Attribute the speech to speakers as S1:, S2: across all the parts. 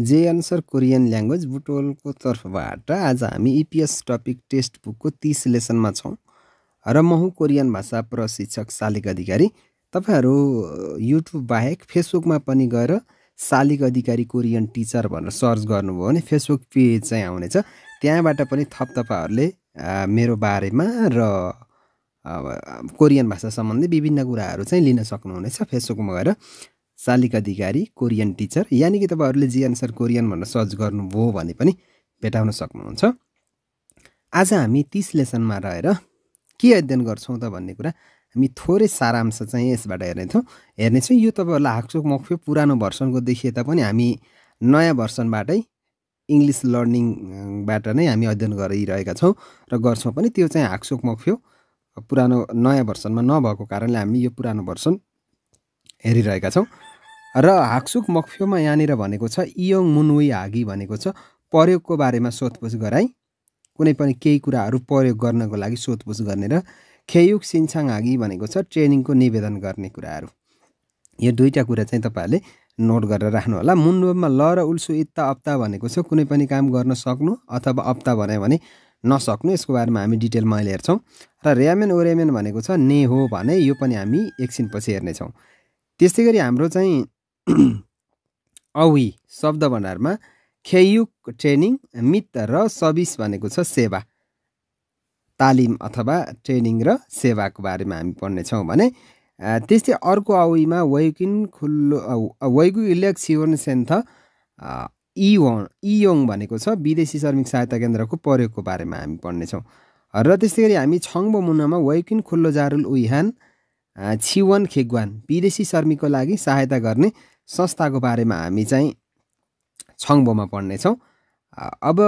S1: जे अनुसार Korean language बुटोलको तर्फबाट आज हामी इपिएस टपिक टेस्ट बुकको तिस लेसनमा छौँ र म कोरियन भाषा प्रशिक्षक शालिक अधिकारी तपाईँहरू युट्युब बाहेक फेसबुकमा पनि गएर शालिक अधिकारी कोरियन टिचर भनेर सर्च गर्नुभयो भने फेसबुक पेज चाहिँ आउनेछ त्यहाँबाट पनि थप तपाईँहरूले मेरो बारेमा र कोरियन भाषा सम्बन्धी विभिन्न कुराहरू चाहिँ लिन सक्नुहुनेछ फेसबुकमा गएर शालिक अधिकारी कोरियन टिचर यानि कि तपाईँहरूले जी एन्सर कोरियन भनेर सर्च गर्नुभयो भने पनि भेटाउन सक्नुहुन्छ आज हामी तिस लेसनमा रहेर के अध्ययन गर्छौँ त भन्ने कुरा हामी थोरै सारांश चाहिँ यसबाट हेर्ने हेर्नेछौँ हेर्नेछौँ यो तपाईँहरूलाई हाक्सोक मक्फे पुरानो भर्सनको देखिए तापनि हामी नयाँ भर्सनबाटै इङ्ग्लिस लर्निङबाट नै हामी अध्ययन गरिरहेका छौँ र गर्छौँ पनि त्यो चाहिँ हाकसोक मक्फ्यो पुरानो नयाँ भर्सनमा नभएको कारणले हामी यो पुरानो भर्सन हेरिरहेका छौँ र हाक्सुक मक्फ्योमा यहाँनिर भनेको छ इयोङ मुनुई हागी भनेको छ प्रयोगको बारेमा सोधपुछ गराई कुनै पनि केही कुराहरू प्रयोग गर्नको लागि सोधपुछ गर्ने र खेयुक सिन्साङ हागी भनेको छ ट्रेनिङको निवेदन गर्ने कुराहरू यो दुईवटा कुरा चाहिँ तपाईँहरूले नोट गरेर राख्नु होला ल र उल्सु इत्ता अप्ता भनेको छ कुनै पनि काम गर्न सक्नु अथवा अप्ता भन्यो भने नसक्नु यसको बारेमा हामी डिटेलमा अहिले हेर्छौँ र ऱ्यामेन ओरेमेन भनेको छ ने हो भने यो पनि हामी एकछिनपछि हेर्नेछौँ त्यस्तै गरी हाम्रो चाहिँ अवी शब्द भण्डारमा खेयुक ट्रेनिङ मित र सबिस भनेको छ सेवा तालिम अथवा ट्रेनिङ र सेवाको बारेमा हामी पढ्नेछौँ भने त्यस्तै अर्को औमा वैकिन खुल्लो वैगु इलेक सिवन सेन्थ इयोङ इयोङ भनेको छ विदेशी श्रमिक सहायता केन्द्रको प्रयोगको बारेमा हामी पढ्नेछौँ र त्यस्तै गरी हामी छङ्बो मुनामा वैकिन खुल्लो जारुल उहान छिवन खेग्वान विदेशी श्रमिकको लागि सहायता गर्ने संस्थाको बारेमा हामी चाहिँ छङ्बोमा पढ्नेछौँ अब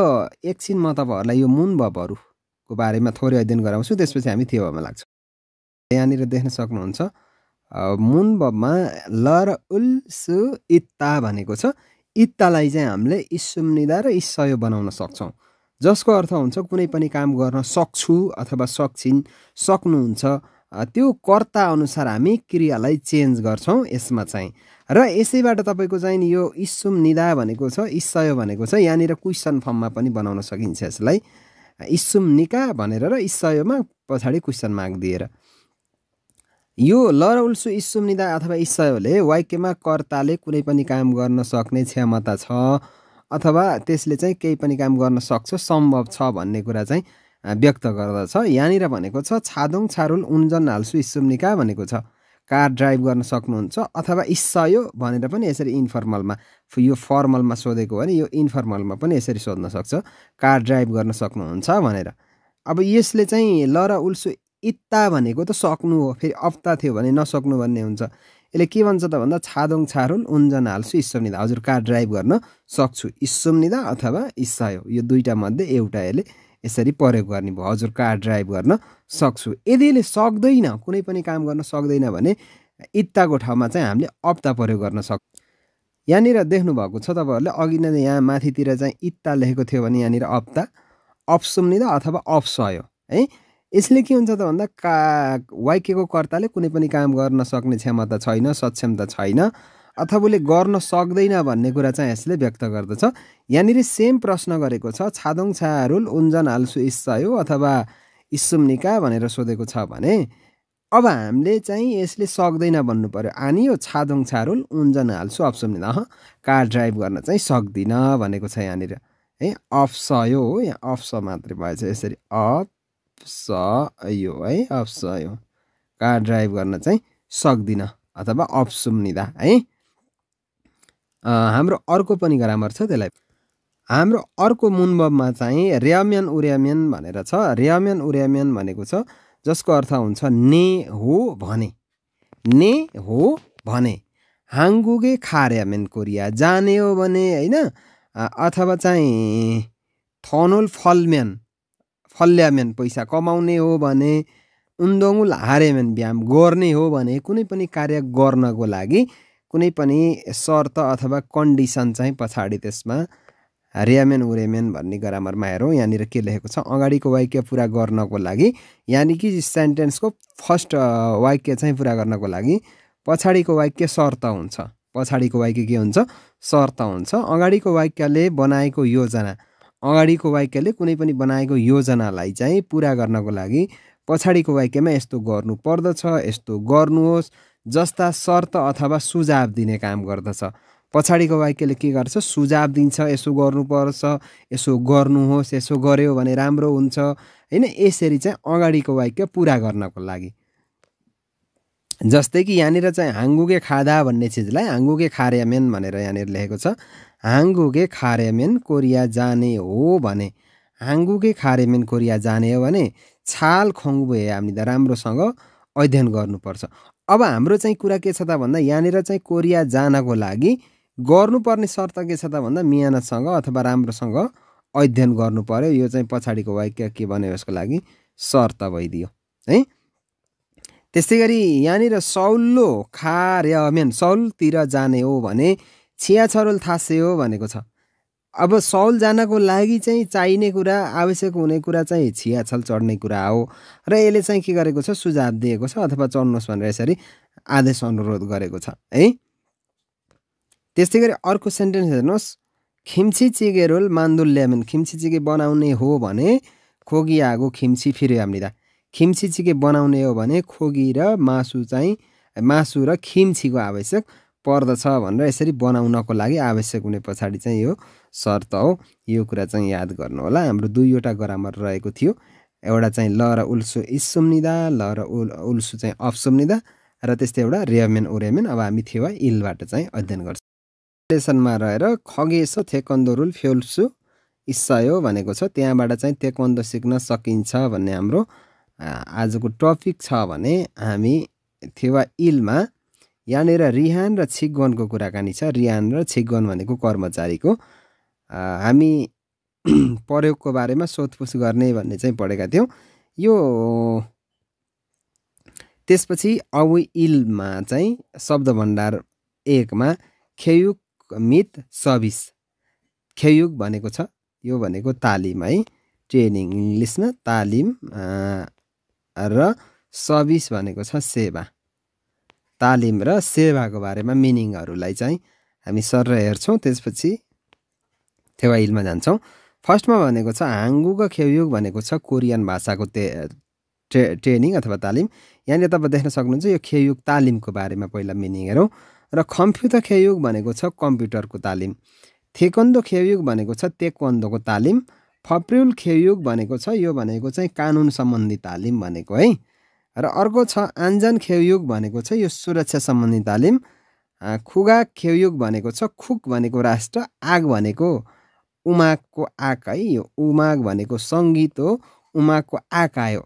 S1: एकछिन म तपाईँहरूलाई यो मुन भवहरूको बारेमा थोरै अध्ययन गराउँछु त्यसपछि हामी थियोमा लाग्छौँ यहाँनिर देख्न सक्नुहुन्छ मुन भवमा लर उल सु इत्ता भनेको छ इत्तालाई चाहिँ हामीले इसुम्निदा र इसय बनाउन सक्छौँ जसको अर्थ हुन्छ कुनै पनि काम गर्न सक्छु अथवा सक्छिन् सक्नुहुन्छ त्यो कर्ता अनुसार हामी क्रियालाई चेन्ज गर्छौँ यसमा चाहिँ र यसैबाट तपाईँको चाहिँ यो इसुम निदा भनेको छ इसय भनेको छ यहाँनिर क्वेसन फर्ममा पनि बनाउन सकिन्छ यसलाई इसुम निका भनेर र इसयमा पछाडि क्वेसन मार्क दिएर यो लर उल्सु इसुम निदा अथवा इसयले वाक्यमा कर्ताले कुनै पनि काम गर्न सक्ने क्षमता छ अथवा त्यसले चाहिँ केही पनि काम गर्न सक्छ सम्भव छ भन्ने कुरा चाहिँ व्यक्त गर्दछ यहाँनिर भनेको छ छादोङ छारुल उन्जन हाल्सु इसुम निका भनेको छ कार ड्राइभ गर्न सक्नुहुन्छ अथवा इस्सायो भनेर पनि यसरी इन्फर्मलमा यो फर्मलमा सोधेको भने यो इन्फर्मलमा पनि यसरी सोध्न सक्छ कार ड्राइभ गर्न सक्नुहुन्छ भनेर अब यसले चाहिँ ल र उल्सु इत्ता भनेको त सक्नु हो फेरि अप्ता थियो भने नसक्नु भन्ने हुन्छ यसले के भन्छ त भन्दा छादोङ छारुन उन्जन हाल्छु निदा हजुर कार ड्राइभ गर्न सक्छु निदा अथवा इस्सायो यो दुईवटा मध्ये एउटा यसले यसरी प्रयोग गर्ने भयो हजुर कार ड्राइभ गर्न सक्छु यदि यसले सक्दैन कुनै पनि काम गर्न सक्दैन भने इत्ताको ठाउँमा चाहिँ हामीले अप्ता प्रयोग गर्न सक् यहाँनिर देख्नुभएको छ तपाईँहरूले अघि नै यहाँ माथितिर चाहिँ इत्ता लेखेको थियो भने यहाँनिर अप्ता त अथवा अप्सयो है यसले के हुन्छ त भन्दा का वाक्यको कर्ताले कुनै पनि काम गर्न सक्ने क्षमता छैन सक्षमता छैन अथवा उसले गर्न सक्दैन भन्ने कुरा चाहिँ यसले व्यक्त गर्दछ यहाँनिर सेम प्रश्न गरेको छ छादोङ छायारुल उन्जन हाल्सु इस्सायो अथवा निका भनेर सोधेको छ भने अब हामीले चाहिँ यसले सक्दैन भन्नु पऱ्यो आनी यो छादोङ छारुल उन्जन हाल्सु अह कार ड्राइभ गर्न चाहिँ सक्दिनँ भनेको छ यहाँनिर है अप्स यो हो यहाँ अप्स मात्रै भएछ यसरी अप्स यो है अप्स यो कार ड्राइभ गर्न चाहिँ सक्दिनँ अथवा अप्सुम्निदा है हाम्रो अर्को पनि ग्रामर छ त्यसलाई हाम्रो अर्को मुनबमा चाहिँ र्याम्यान उर्याम्यान भनेर छ रेयाम्यान उर्याम्यान भनेको छ जसको अर्थ हुन्छ ने हो भने ने हो भने हाङ्गुगे खार्यामेन कोरिया जाने हो भने होइन अथवा चाहिँ थनोल फलम्यान फल्याम्यान पैसा कमाउने हो भने उन्दोङुल हारेम्यान व्यायाम गर्ने हो भने कुनै पनि कार्य गर्नको लागि कुनै पनि शर्त अथवा कन्डिसन चाहिँ पछाडि त्यसमा रेमेन उरेमेन भन्ने ग्रामरमा हेरौँ यहाँनिर के लेखेको छ अगाडिको वाक्य पुरा गर्नको लागि यानि कि सेन्टेन्सको फर्स्ट वाक्य चाहिँ पुरा गर्नको लागि पछाडिको वाक्य शर्त हुन्छ पछाडिको वाक्य के हुन्छ शर्त हुन्छ अगाडिको वाक्यले बनाएको योजना अगाडिको वाक्यले कुनै पनि बनाएको योजनालाई चाहिँ पुरा गर्नको लागि पछाडिको वाक्यमा यस्तो गर्नु पर्दछ यस्तो गर्नुहोस् जस्ता शर्त अथवा सुझाव दिने काम गर्दछ पछाडिको वाक्यले के गर्छ सुझाव दिन्छ यसो गर्नुपर्छ यसो गर्नुहोस् यसो गर्यो भने राम्रो हुन्छ होइन यसरी चाहिँ अगाडिको वाक्य पुरा गर्नको लागि जस्तै कि यहाँनिर चाहिँ हाङ्गुके खादा भन्ने चिजलाई हाङ्गुके खारेमेन भनेर यहाँनिर लेखेको छ हाङ्गुके खारेमेन कोरिया जाने हो भने हाङ्गुके खारेमेन कोरिया जाने हो भने छाल हामी हामीले राम्रोसँग अध्ययन गर्नुपर्छ अब हाम्रो चाहिँ कुरा के छ त भन्दा यहाँनिर चाहिँ कोरिया जानको लागि गर्नुपर्ने शर्त के छ त भन्दा मियानासँग अथवा राम्रोसँग अध्ययन गर्नु पऱ्यो यो चाहिँ पछाडिको वाक्य के भन्यो यसको लागि शर्त भइदियो है त्यस्तै गरी यहाँनिर सौल्लो खा मेन सौलतिर जाने हो भने छिया थासे हो भनेको छ अब सौल जानको लागि चाहिँ चाहिने कुरा आवश्यक हुने कुरा चाहिँ छियाछल चढ्ने कुरा हो र यसले चाहिँ के गरेको छ सुझाव दिएको छ अथवा चढ्नुहोस् भनेर यसरी आदेश अनुरोध गरेको छ है त्यस्तै गरी अर्को सेन्टेन्स हेर्नुहोस् खिम्ची चिगे रोल मान्दुल ल्यामेन खिम्ची चिगे बनाउने हो भने खोगी आगो खिम्ची फिर्यो हामीलाई खिम्ची चिगे बनाउने हो भने खोगी र मासु चाहिँ मासु र खिम्चीको आवश्यक पर्दछ भनेर यसरी बनाउनको लागि आवश्यक हुने पछाडि चाहिँ यो शर्त हो यो कुरा चाहिँ याद गर्नु होला हाम्रो दुईवटा ग्रामर रहेको थियो एउटा चाहिँ ल र उल्सु इसुम्निदा ल र उल उल्सु चाहिँ अफसुम्निदा र त्यस्तै एउटा रेमेन ओरेमेन अब हामी थियो इलबाट चाहिँ अध्ययन गर्छौँ लेसनमा रहेर खगेसो थेकन्दो रुल फ्योल्सु इसायो भनेको छ त्यहाँबाट चाहिँ तेकन्दो सिक्न सकिन्छ भन्ने हाम्रो आजको टपिक छ भने हामी थेवा इलमा यहाँनिर रिहान र छिगवनको कुराकानी छ रिहान र छिगवन भनेको कर्मचारीको हामी प्रयोगको बारेमा सोधपुछ गर्ने भन्ने चाहिँ पढेका थियौँ यो त्यसपछि अविलमा चाहिँ शब्द भण्डार एकमा खेयुक मित सबिस खेयुक भनेको छ यो भनेको तालिम है ट्रेनिङ इङ्ग्लिसमा तालिम र सबिस भनेको छ सेवा तालिम र सेवाको बारेमा मिनिङहरूलाई चाहिँ हामी सर हेर्छौँ त्यसपछि थेवा हिलमा जान्छौँ फर्स्टमा भनेको छ हाङ्गुको खेवयुग भनेको छ कोरियन भाषाको ते ट्रे ट्रेनिङ अथवा तालिम यहाँनिर तपाईँ देख्न सक्नुहुन्छ यो खेयुग तालिमको बारेमा पहिला मिनिङ हेरौँ र खम्फ्युत खेयुग भनेको छ कम्प्युटरको तालिम थेकन्दो खेयुग भनेको छ तेक्वन्दोको तालिम फप्रुल खेयुग भनेको छ यो भनेको चाहिँ कानुन सम्बन्धी तालिम भनेको है र अर्को छ आन्जन खेयुग भनेको छ यो सुरक्षा सम्बन्धी तालिम खुगा खेयुग भनेको छ खुक भनेको राष्ट्र आग भनेको उमागको आँक है यो उमाग भनेको सङ्गीत हो उमागको आँक आयो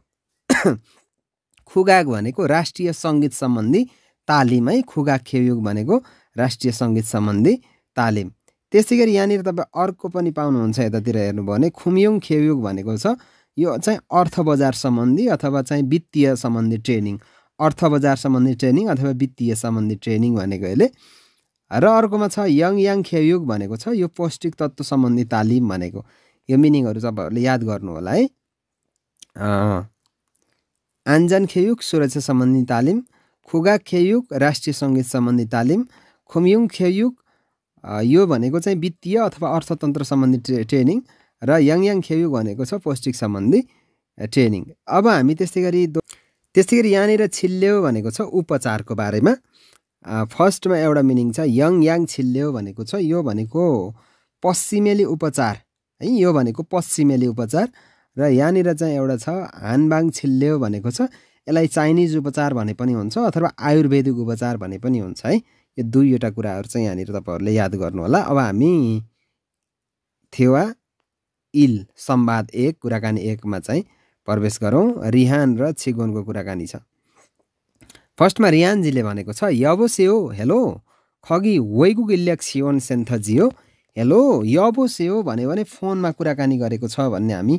S1: खुगाग भनेको राष्ट्रिय सङ्गीत सम्बन्धी तालिम है खुगा खेयुग भनेको राष्ट्रिय सङ्गीत सम्बन्धी तालिम त्यसै गरी यहाँनिर तपाईँ अर्को पनि पाउनुहुन्छ यतातिर हेर्नुभयो भने खुमयुङ खेयुग भनेको छ यो चाहिँ अर्थ बजार सम्बन्धी अथवा चाहिँ वित्तीय सम्बन्धी ट्रेनिङ अर्थ बजार सम्बन्धी ट्रेनिङ अथवा वित्तीय सम्बन्धी ट्रेनिङ भनेको यसले र अर्कोमा छ यङ याङ खेयुग भनेको छ यो पौष्टिक तत्त्व सम्बन्धी तालिम भनेको यो मिनिङहरू तपाईँहरूले याद गर्नु होला है आन्जान खेयुग सुरक्षा सम्बन्धी तालिम खुगा खेयुग राष्ट्रिय सङ्गीत सम्बन्धी तालिम खुमयुङ खेयुग यो भनेको चाहिँ वित्तीय अथवा अर्थतन्त्र सम्बन्धी ट्रे ट्रेनिङ र यङ याङ खेयुग भनेको छ पौष्टिक सम्बन्धी ट्रेनिङ अब हामी त्यस्तै गरी त्यस्तै गरी यहाँनिर छिल्ल्यो भनेको छ उपचारको बारेमा फर्स्टमा एउटा मिनिङ छ यङ याङ छिल्ल्यो भनेको छ यो भनेको पश्चिमेली उपचार है यो भनेको पश्चिमेली उपचार र यहाँनिर चाहिँ एउटा छ हानबाङ छिल्ल्यो भनेको छ यसलाई चाइनिज उपचार भने पनि हुन्छ अथवा आयुर्वेदिक उपचार भने पनि हुन्छ है यो दुईवटा कुराहरू चाहिँ यहाँनिर तपाईँहरूले याद गर्नुहोला अब हामी थेवा इल सम्वाद एक कुराकानी एकमा चाहिँ प्रवेश गरौँ रिहान र छिगोनको कुराकानी छ फर्स्टमा रियानजीले भनेको छ यबोसेयो हेलो खगी वैगु गिल्याक सेन्थजी हो हेलो यबोसेयो भन्यो भने फोनमा कुराकानी गरेको छ भन्ने हामी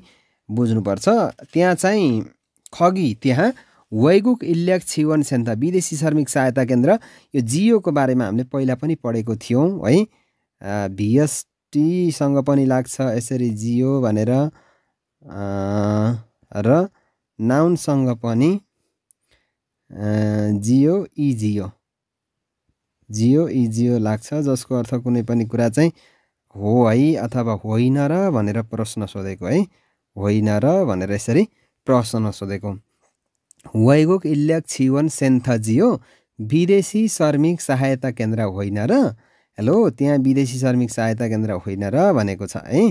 S1: बुझ्नुपर्छ त्यहाँ चाहिँ खगी त्यहाँ वैगुक इल्याक छिवन सेन्थ विदेशी श्रमिक सहायता केन्द्र यो जियोको बारेमा हामीले पहिला पनि पढेको थियौँ है भिएसटीसँग पनि लाग्छ यसरी जियो भनेर र नाउनसँग पनि जियो इजियो जियो इजियो लाग्छ जसको अर्थ कुनै पनि कुरा चाहिँ हो है अथवा होइन र भनेर प्रश्न सोधेको है होइन र भनेर यसरी प्रश्न सोधेको वाइगोक इल्याक छिवन सेन्थ जियो विदेशी श्रमिक सहायता केन्द्र होइन र हेलो त्यहाँ विदेशी श्रमिक सहायता केन्द्र होइन र भनेको छ है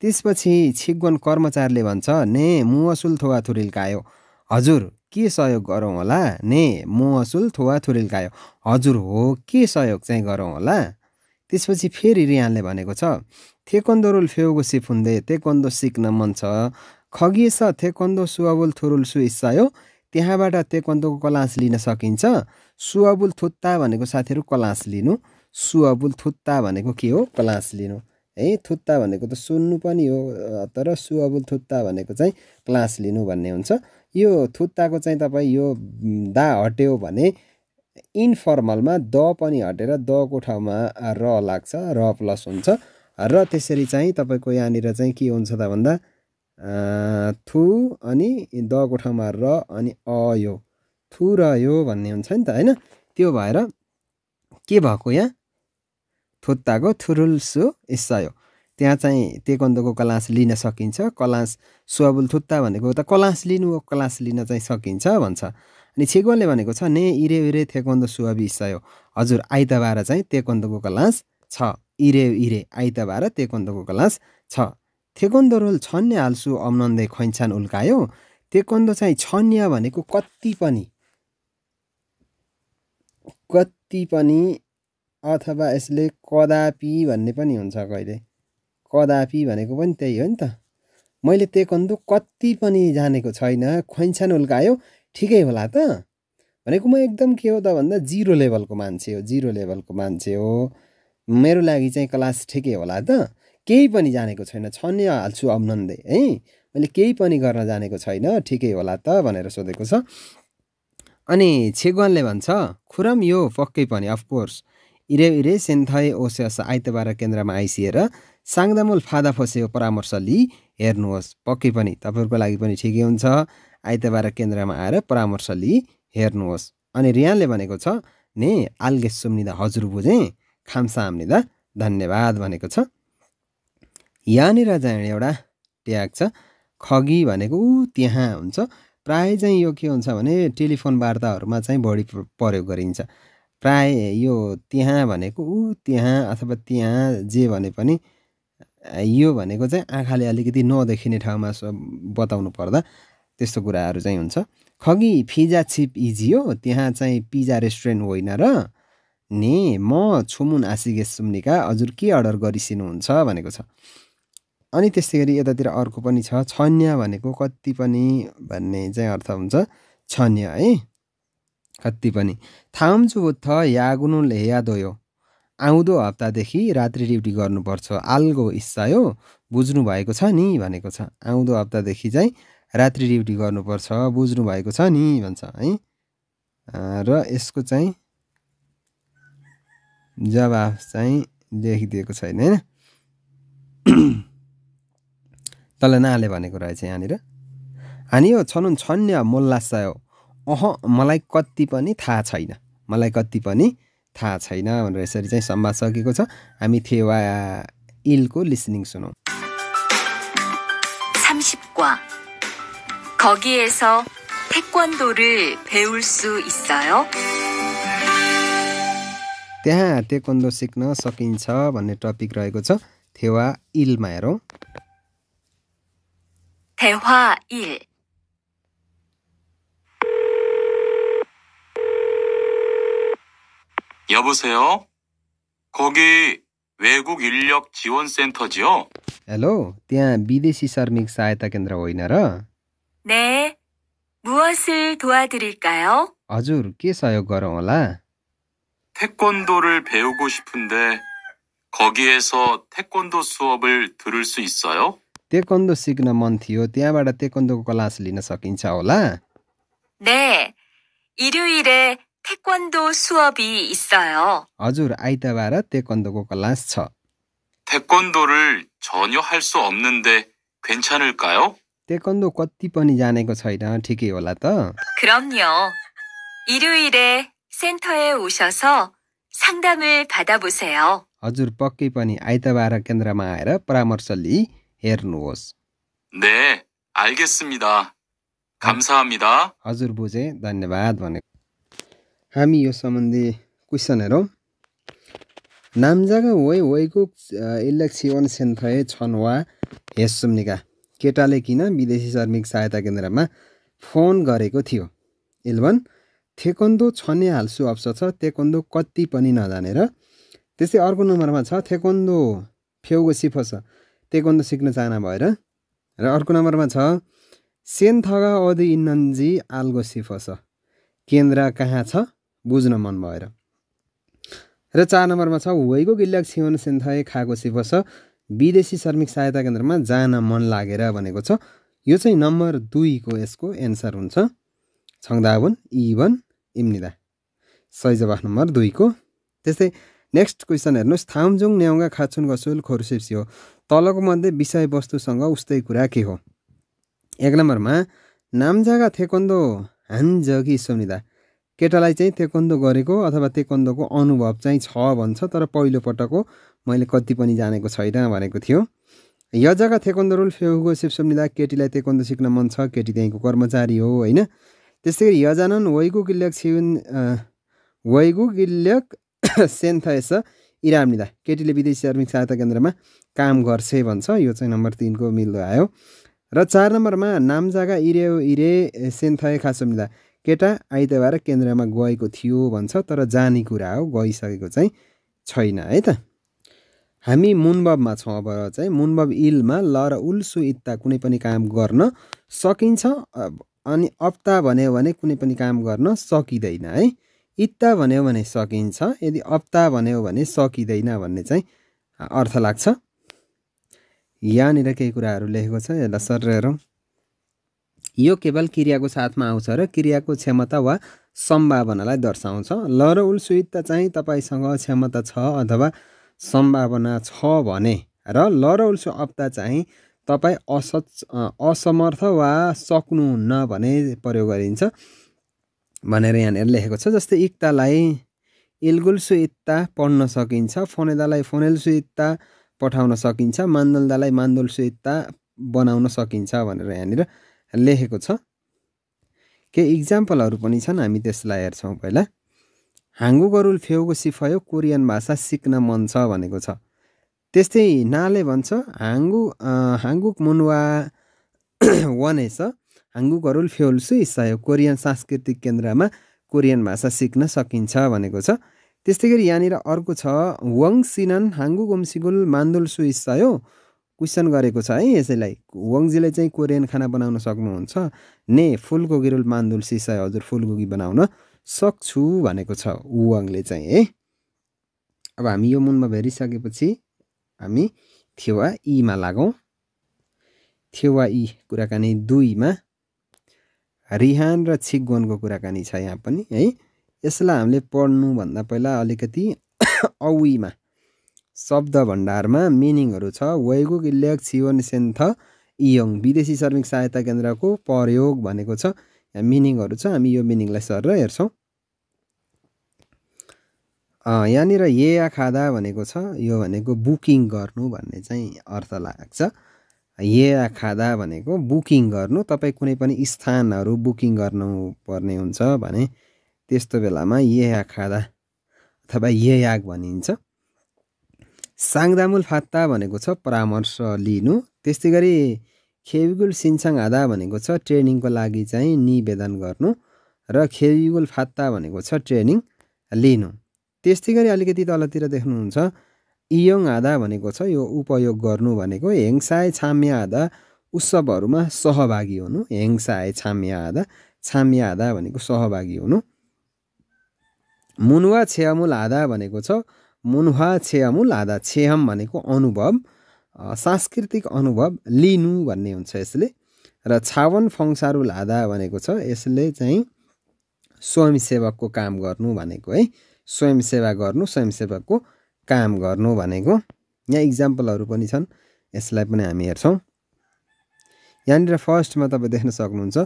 S1: त्यसपछि छिगवन कर्मचारीले भन्छ ने मुअसुल थोवा थुरिल्कायो हजुर के सहयोग गरौँ होला ने म असुल थुवा गायो हजुर हो के सहयोग चाहिँ गरौँ होला त्यसपछि फेरि रियानले भनेको छ थेकन्दो रुल फेउगो सिफुन्दे थेकन्दो सिक्न मन छ खगिएस थेकन्दो सुअबुल थुरुल सु इस्सायो त्यहाँबाट थेकन्दोको कलास लिन सकिन्छ सुवाबुल थुत्ता भनेको साथीहरू कलास लिनु सुअबुल थुत्ता भनेको के हो कलास लिनु है थुत्ता भनेको त सुन्नु पनि हो तर सुअबुल थुत्ता भनेको चाहिँ क्लास लिनु भन्ने हुन्छ यो थुत्ताको चाहिँ तपाईँ यो दा हट्यो भने इनफर्मलमा द पनि हटेर दको ठाउँमा र लाग्छ र प्लस हुन्छ र त्यसरी चाहिँ तपाईँको यहाँनिर चाहिँ के हुन्छ त भन्दा थु अनि दको ठाउँमा र अनि अ यो थु र यो भन्ने हुन्छ नि त होइन त्यो भएर के भएको यहाँ थुत्ताको थुरुल्सु इस्सा यो त्यहाँ चाहिँ तेकन्दोको क्लास लिन सकिन्छ कलास सुवाबुल थुत्ता भनेको त कलास लिनु क्लास लिन चाहिँ सकिन्छ भन्छ अनि छेगोनले भनेको छ ने इरे इरे थेकन्दो सुवाबी सयो हजुर आइतबार चाहिँ तेकन्दोको कलास छ इरे इरे आइतबार तेकन्दोको कलास छ थेकन्दो रोल छन्य हाल्छु अम्नन्दे खैन्छान उल्कायो तेकन्दो चाहिँ छन्य भनेको कति पनि कति पनि अथवा यसले कदापि भन्ने पनि हुन्छ कहिले कदापि भनेको पनि त्यही हो नि त मैले तेकन्दो कति पनि जानेको छैन खैन्छान उल्कायो ठिकै होला त भनेको म एकदम के हो त भन्दा जिरो लेभलको मान्छे हो जिरो लेभलको मान्छे हो मेरो लागि चाहिँ क्लास ठिकै होला त केही पनि जानेको छैन छ नि हाल्छु अम्नन्दे है मैले केही पनि गर्न जानेको छैन ठिकै होला त भनेर सोधेको छ अनि छेगवानले भन्छ खुरम यो पक्कै पनि अफकोर्स इरे इरे सेन्थाए ओसेस आइतबार केन्द्रमा आइसिएर साङ्दामूल फादा फसेको परामर्श लिई हेर्नुहोस् पक्कै पनि तपाईँहरूको लागि पनि ठिकै हुन्छ आइतबार केन्द्रमा आएर परामर्श लिई हेर्नुहोस् अनि रियानले भनेको छ नि आल्गे सुम्निदा हजुर बुझेँ खाम्सा हामीदा धन्यवाद भनेको छ यहाँनिर चाहिँ एउटा ट्याग छ खगी भनेको ऊ त्यहाँ हुन्छ प्राय चाहिँ यो के हुन्छ भने टेलिफोन वार्ताहरूमा चाहिँ बढी प्रयोग गरिन्छ प्राय यो त्यहाँ भनेको ऊ त्यहाँ अथवा त्यहाँ जे भने पनि यो भनेको चाहिँ आँखाले अलिकति नदेखिने ठाउँमा बताउनु पर्दा त्यस्तो कुराहरू चाहिँ हुन्छ खगी फिजा छिप इजी हो त्यहाँ चाहिँ पिजा रेस्टुरेन्ट होइन र नि म छुमुन आशिगेस सुम्निका हजुर के अर्डर गरिसिनुहुन्छ भनेको छ अनि त्यस्तै गरी यतातिर अर्को पनि छ छन्या भनेको कति पनि भन्ने चाहिँ अर्थ हुन्छ छन्या है कति पनि थाम्चु थ यागुनु लेया दोयो आउँदो हप्तादेखि रात्रि ड्युटी गर्नुपर्छ आलगो इच्छा हो बुझ्नु भएको छ नि भनेको छ आउँदो हप्तादेखि चाहिँ रात्रि ड्युटी गर्नुपर्छ बुझ्नु भएको छ नि भन्छ है र यसको चाहिँ जवाफ चाहिँ लेखिदिएको छैन होइन तल नाले भनेको रहेछ यहाँनिर अनि यो छनुन छन्य हो अह मलाई कति पनि थाहा छैन मलाई कति पनि थाहा छैन भनेर यसरी चाहिँ सम्वाद सकेको छ हामी थेवा इलको लिसनिङ सुनौँ त्यहाँ तेक्वन्दो सिक्न सकिन्छ भन्ने टपिक रहेको छ थेवा इलमा
S2: हेरौँ
S3: 여보세요? 거기 외국 인력 지원 센터지요?
S1: हेलो त्यहाँ विदेशी श्रमिक सहायता केन्द्र होइन र
S2: 네. 무엇을 도와드릴까요?
S1: हजुर के सहयोग गरौँ होला
S3: 태권도를 배우고 싶은데 거기에서 태권도 수업을 들을 수 있어요?
S1: तेक्वन्दो सिक्न मन थियो त्यहाँबाट तेक्वन्दोको क्लास लिन सकिन्छ होला
S2: 네. 일요일에 태권도 수업이 있어요.
S1: हजुर आइतबार तेक्वन्दोको क्लास छ
S3: 태권도를 전혀 할 수 없는데 괜찮을까요?
S1: तेक्वन्दो कति पनि जानेको छैन ठिकै होला त
S2: 그럼요. 일요일에 센터에 오셔서 상담을 받아보세요.
S1: हजुर पक्कै पनि आइतबार केन्द्रमा आएर परामर्श लिई हेर्नुहोस्
S3: 네, 알겠습니다. 감사합니다.
S1: हजुर बुझेँ धन्यवाद भने हामी यो सम्बन्धी क्वेसन हेरौँ नाम्जागा वै वैको इलेक्स सेवन सेन्थए छन् वा हेसुम्निका केटाले किन विदेशी श्रमिक सहायता केन्द्रमा फोन गरेको थियो इलेभन थेकन्दो छने हाल्सु अप्सर छ थेकन्दो कति पनि नजानेर त्यस्तै अर्को नम्बरमा छ थेकन्दो फेउको सिफ छ थेकन्दो सिक्न चाहना भएर र अर्को नम्बरमा छ सेन्थगा अधि इन्नजी आल्गो सिफ छ केन्द्र कहाँ छ बुझ्न मन भएर र चार नम्बरमा छ वैगो गिल्याक छिवन सिन्थाए खाएको सिपस विदेशी श्रमिक सहायता केन्द्रमा जान मन लागेर भनेको छ यो चाहिँ नम्बर दुईको यसको एन्सर हुन्छ छङ्दावन इभन इम्निदा सही जवाफ नम्बर दुईको त्यस्तै नेक्स्ट क्वेसन हेर्नुहोस् थाम्जुङ न्याउगा खाचुन गसुल खोरुसेप्सी हो तलको मध्ये विषयवस्तुसँग उस्तै कुरा के हो एक नम्बरमा नाम्जागा थेकन्दो हान्जगी सोनिदा केटालाई चाहिँ तेकन्दो गरेको अथवा तेकन्दोको अनुभव चाहिँ छ भन्छ तर पहिलोपटकको मैले कति पनि जानेको छैन भनेको थियो यो जग्गा थेकन्दो रुल फेहुको शिवसम्निदा केटीलाई तेकन्दो सिक्न मन छ केटी त्यहीँको कर्मचारी हो होइन त्यस्तै गरी यजानन वैगु किल्यक सिउन वैगु किल्यक सेन्थएस इरामनिदा केटीले विदेशी श्रमिक सहायता केन्द्रमा काम गर्छे भन्छ यो चाहिँ नम्बर तिनको मिल्दो आयो र चार नम्बरमा नामजागा इरे इरे सेन्थए खासम्निदा केटा आइतबार केन्द्रमा गएको थियो भन्छ तर जाने कुरा हो गइसकेको चाहिँ छैन है त हामी मुनबबमा छौँ अब चाहिँ मुनबब इलमा ल र उल्सु इत्ता कुनै पनि काम गर्न सकिन्छ अनि अप्ता भन्यो भने कुनै पनि काम गर्न सकिँदैन है इत्ता भन्यो भने सकिन्छ यदि अप्ता भन्यो भने सकिँदैन भन्ने चाहिँ अर्थ लाग्छ यहाँनिर केही कुराहरू लेखेको छ यसलाई सर हेरौँ यो केवल क्रियाको साथमा आउँछ र क्रियाको क्षमता वा सम्भावनालाई दर्शाउँछ ल र उल त चाहिँ तपाईँसँग क्षमता छ अथवा सम्भावना छ भने र ल र उल्सु अप्ता चाहिँ तपाईँ असच असमर्थ वा सक्नुहुन्न भने प्रयोग गरिन्छ भनेर यहाँनिर लेखेको छ जस्तै इक्तालाई इल्गुल सुइत्ता पढ्न सकिन्छ फोनेदालाई फोनेल सुइत्ता पठाउन सकिन्छ मान्दलदालाई मान्दुल सुइत्ता बनाउन सकिन्छ भनेर यहाँनिर लेखेको छ केही इक्जाम्पलहरू पनि छन् हामी त्यसलाई हेर्छौँ पहिला हाङ्गु गरुल फेउको सिफयो कोरियन भाषा सिक्न मन छ भनेको छ त्यस्तै नाले भन्छ हाङ्गु हाङ्गुक मुनवा वने हाङ्गु गरुल फेउलसु इसायो कोरियन सांस्कृतिक केन्द्रमा कोरियन भाषा सिक्न सकिन्छ भनेको छ त्यस्तै गरी यहाँनिर अर्को छ वङ सिनन हाङ्गु गोम्सिगुल मान्दुल सु क्वेसन गरेको छ है यसैलाई वङजीले चाहिँ कोरियन खाना बनाउन सक्नुहुन्छ ने फुलगोगिरुल मान्दुल सिसाई हजुर फुलगोगी बनाउन सक्छु भनेको छ वङले चाहिँ है अब हामी यो मुनमा भेरिसकेपछि हामी थेवा ईमा लागौँ थेवा ई कुराकानी दुईमा रिहान र छिगवनको कुराकानी छ यहाँ पनि है यसलाई हामीले पढ्नुभन्दा पहिला अलिकति औमा शब्द भण्डारमा मिनिङहरू छ वैगु इल्याक छिवन सेन्थ इयोङ विदेशी श्रमिक सहायता केन्द्रको प्रयोग भनेको छ यहाँ मिनिङहरू छ हामी यो मिनिङलाई सरेर हेर्छौँ यहाँनिर या खाँदा भनेको छ यो भनेको बुकिङ गर्नु भन्ने चाहिँ अर्थ लाग्छ या खादा भनेको बुकिङ गर्नु तपाईँ कुनै पनि स्थानहरू बुकिङ गर्नुपर्ने हुन्छ भने त्यस्तो बेलामा या खाँदा अथवा याग भनिन्छ साङदामुल फात्ता भनेको छ परामर्श लिनु त्यस्तै गरी खेविगुल सिन्साङ आधा भनेको छ ट्रेनिङको लागि चाहिँ निवेदन गर्नु र खेविगुल फात्ता भनेको छ ट्रेनिङ लिनु त्यस्तै गरी अलिकति तलतिर देख्नुहुन्छ इयोङ आधा भनेको छ यो उपयोग गर्नु भनेको हेङसाय छाम्या आधा उत्सवहरूमा सहभागी हुनु हेङसाय छाम्या आधा छाम्या आधा भनेको सहभागी हुनु मुनुवा छेयामुल आधा भनेको छ मुनुहा छेयमुल आधा छेयम भनेको अनुभव सांस्कृतिक अनुभव लिनु भन्ने हुन्छ यसले र छावन फङ्सारु लादा भनेको छ यसले चाहिँ स्वयंसेवकको काम गर्नु भनेको है स्वयंसेवा गर्नु स्वयंसेवकको काम गर्नु भनेको यहाँ इक्जाम्पलहरू पनि छन् यसलाई पनि हामी हेर्छौँ यहाँनिर फर्स्टमा तपाईँ देख्न सक्नुहुन्छ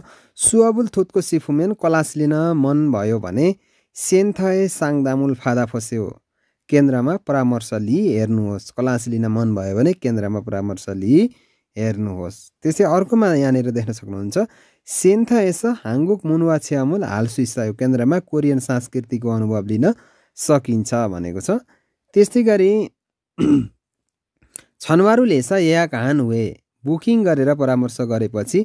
S1: सुअबुल थुतको सिफुमेन कलास लिन मन भयो भने सेन्थए साङदामुल फादा फस्यो केन्द्रमा परामर्श लिई हेर्नुहोस् क्लास लिन मन भयो भने केन्द्रमा परामर्श लिई हेर्नुहोस् त्यसै अर्कोमा यहाँनिर देख्न सक्नुहुन्छ सेन्थ यस हाङ्गुक मुनवा छ्यामुल हालसु केन्द्रमा कोरियन सांस्कृतिको अनुभव लिन सकिन्छ भनेको छ त्यस्तै गरी छनवारु लेसा याक हान वे बुकिङ गरेर परामर्श गरेपछि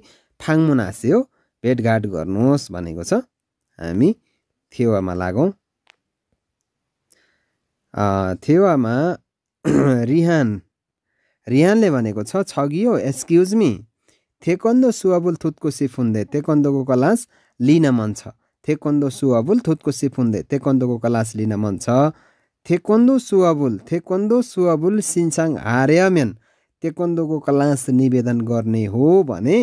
S1: हो भेटघाट गर्नुहोस् भनेको छ हामी थेवामा लागौँ थेवामा रिहान रिहानले भनेको छ छगियो एक्सक्युज मी थेकन्दो सुअबुल थुत्को सिफुन्दे तेकन्दोको कलास लिन मन छ थेकन्दो सुअबुल थुत्को सिफुन्दे तेकन्दोको कलास लिन मन छ थेकन्दो सुअबुल थेकन्दो सुअबुल सिन्साङ हार्यामेन तेकन्दोको कलास निवेदन गर्ने हो भने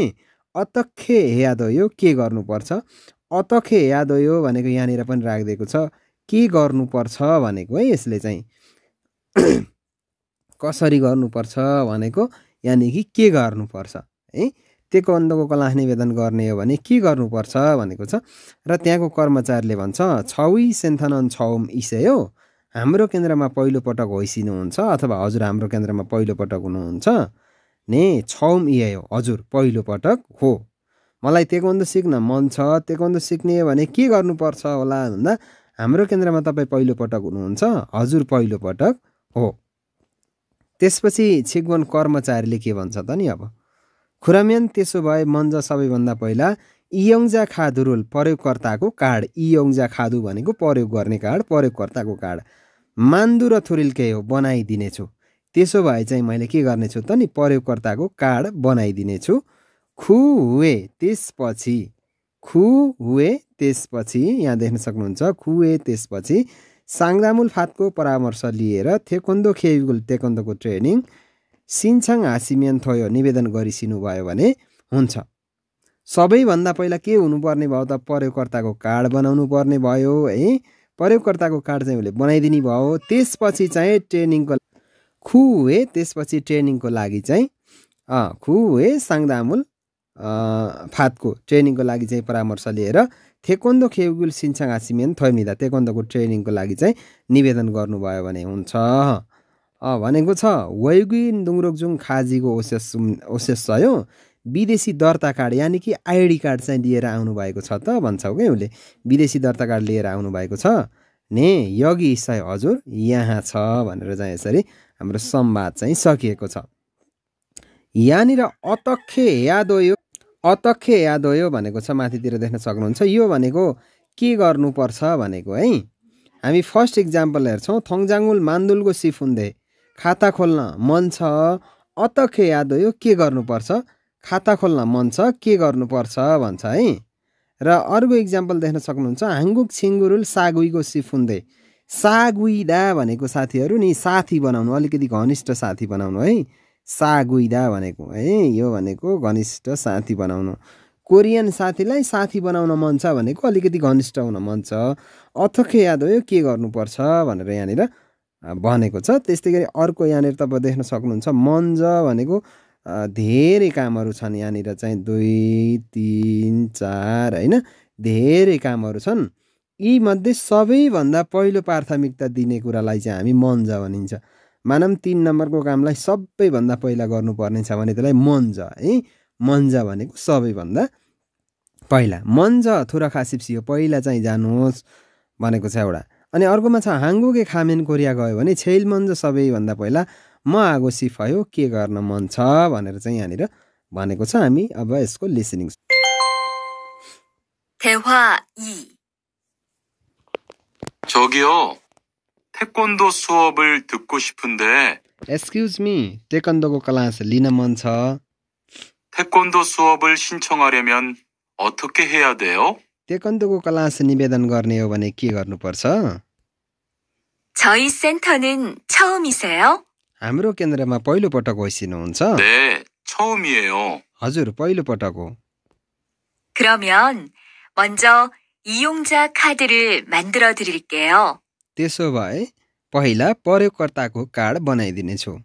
S1: अतखे यादो यो के गर्नुपर्छ अतखे यादो यो भनेको यहाँनिर पनि राखिदिएको छ के गर्नुपर्छ भनेको है यसले चाहिँ कसरी गर्नुपर्छ भनेको यानि कि के गर्नुपर्छ है त्यो तेकोन्दको कला निवेदन गर्ने हो भने के गर्नुपर्छ भनेको छ र त्यहाँको कर्मचारीले भन्छ छवी सेन्थनन छौम इसे हो हाम्रो केन्द्रमा पहिलोपटक होइसिनुहुन्छ अथवा हजुर हाम्रो केन्द्रमा पहिलोपटक हुनुहुन्छ ने छौम इए हो हजुर पहिलोपटक हो मलाई कन्द सिक्न मन छ कन्द सिक्ने हो भने के गर्नुपर्छ होला भन्दा हाम्रो केन्द्रमा तपाईँ पहिलोपटक हुनुहुन्छ हजुर पहिलोपटक हो त्यसपछि छिगवन कर्मचारीले के भन्छ त नि अब खुराम्यान त्यसो भए मन्ज सबैभन्दा पहिला इयङ्जा खादु प्रयोगकर्ताको कार्ड इयङ्जा खादु भनेको प्रयोग गर्ने कार्ड प्रयोगकर्ताको कार्ड मान्दु र के हो बनाइदिनेछु त्यसो भए चाहिँ मैले के गर्नेछु त नि प्रयोगकर्ताको कार्ड बनाइदिनेछु खुवे त्यसपछि खुवे त्यसपछि यहाँ देख्न सक्नुहुन्छ खुए त्यसपछि साङ्दामुल फातको परामर्श लिएर थेकोन्दो खेगुल तेकोन्दोको ट्रेनिङ सिन्छाङ हासिमियन थयो निवेदन गरिसिनु भयो भने हुन्छ सबैभन्दा पहिला के हुनुपर्ने भयो त प्रयोगकर्ताको कार्ड बनाउनु पर्ने भयो है प्रयोगकर्ताको कार्ड चाहिँ उसले बनाइदिने भयो त्यसपछि चाहिँ ट्रेनिङको खुए त्यसपछि ट्रेनिङको लागि चाहिँ खुए साङ्दामुल फातको ट्रेनिङको लागि चाहिँ परामर्श लिएर थेकोन्दो खेगुल सिन्छाङ आसिमेन थैमिदा तेकोन्दोको ट्रेनिङको लागि चाहिँ निवेदन गर्नुभयो भने हुन्छ भनेको छ वैगुन दुङरोकजुङ खाजीको ओसेस ओसेस सयो विदेशी दर्ता कार्ड यानि कि आइडी कार्ड चाहिँ लिएर आउनुभएको छ त भन्छौ क्या उसले विदेशी दर्ता कार्ड लिएर आउनुभएको छ ने यगी सय हजुर यहाँ छ भनेर चाहिँ यसरी हाम्रो संवाद चाहिँ सकिएको छ यहाँनिर अतखे यो अतख्य याद हो भनेको छ माथितिर देख्न सक्नुहुन्छ यो भनेको के गर्नुपर्छ भनेको है हामी फर्स्ट इक्जाम्पल हेर्छौँ थङजाङुल मान्दुलको सिफुन्दे खाता खोल्न मन छ अतख्य याद हो के गर्नुपर्छ खाता खोल्न मन छ के गर्नुपर्छ भन्छ है र अर्को इक्जाम्पल देख्न सक्नुहुन्छ हाङ्गुक छिङ्गुरुल सागुईको सिफुन्दे सागुइदा भनेको साथीहरू नि साथी बनाउनु अलिकति घनिष्ठ साथी बनाउनु है सागुइदा भनेको है यो भनेको घनिष्ठ साथी बनाउनु कोरियन साथीलाई साथी बनाउन मन छ भनेको अलिकति घनिष्ठ हुन मन छ अथोखे याद हो यो के गर्नुपर्छ भनेर यहाँनिर भनेको छ त्यस्तै गरी अर्को यहाँनिर तपाईँ देख्न सक्नुहुन्छ मन्ज भनेको धेरै कामहरू छन् यहाँनिर चाहिँ दुई तिन चार होइन धेरै कामहरू छन् यीमध्ये सबैभन्दा पहिलो प्राथमिकता दिने कुरालाई चाहिँ हामी मन्ज भनिन्छ मानम तिन नम्बरको कामलाई सबैभन्दा पहिला गर्नुपर्ने छ भने त्यसलाई मन्ज है मन्ज भनेको सबैभन्दा पहिला मन्ज थुरा खासिप्सी हो पहिला चाहिँ जानुहोस् भनेको छ एउटा अनि अर्कोमा छ हाङ्गुके खामेन कोरिया गयो भने छेल मन्ज सबैभन्दा पहिला म आगो सिफायो के गर्न मन छ भनेर चाहिँ यहाँनिर भनेको छ हामी अब यसको लिसनिङ
S3: 저기요. 태권도 수업을 듣고 싶은데.
S1: Excuse me. 태권도고 클래스 리나 먼 차.
S3: 태권도 수업을 신청하려면 어떻게 해야 돼요?
S1: 태권도고 클래스 니베단 거네요. 번에 끼거는 벌써.
S2: 저희 센터는 처음이세요?
S1: 아무 म ्나ो केन्द्रमा पहिलो पटक ओ स ि न ु 네, 처음이에요. 아주ु र पहिलो पटक
S2: 그러면 먼저 이용자 카드를 만들어 드릴게요. त्यसो
S1: भए पहिला प्रयोगकर्ताको कार्ड बनाइदिनेछु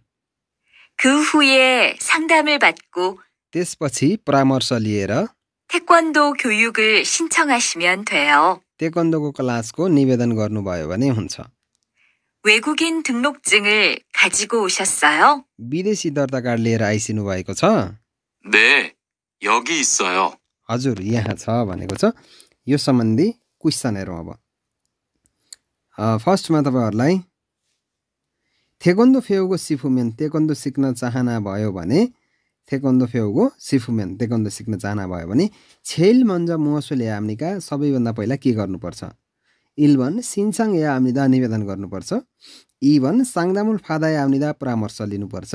S2: 그 후에 상담을 받고
S1: त्यसपछि परामर्श लिएर
S2: 태권도 교육을 신청하시면 돼요.
S1: क्लासको निवेदन गर्नुभयो भने हुन्छ
S2: 외국인 등록증을 가지고 오셨어요?
S1: विदेशी दर्ता कार्ड लिएर आइसिनु भएको छ
S3: 여기 있어요.
S1: हजुर यहाँ छ भनेको छ यो सम्बन्धी क्वेसन हेरौँ अब फर्स्टमा तपाईँहरूलाई थेकोन्दो फेउको सिफुमेन तेकोन्दो सिक्न चाहना भयो भने थेकोन्दो फेउको सिफुमेन तेकोन्दो सिक्न चाहना भयो भने छेल मन्ज मोसोले आम्निका सबैभन्दा पहिला के गर्नुपर्छ इलभन सिन्साङ या आम्निदा निवेदन गर्नुपर्छ इभन साङदामुल फादा आम्निदा परामर्श लिनुपर्छ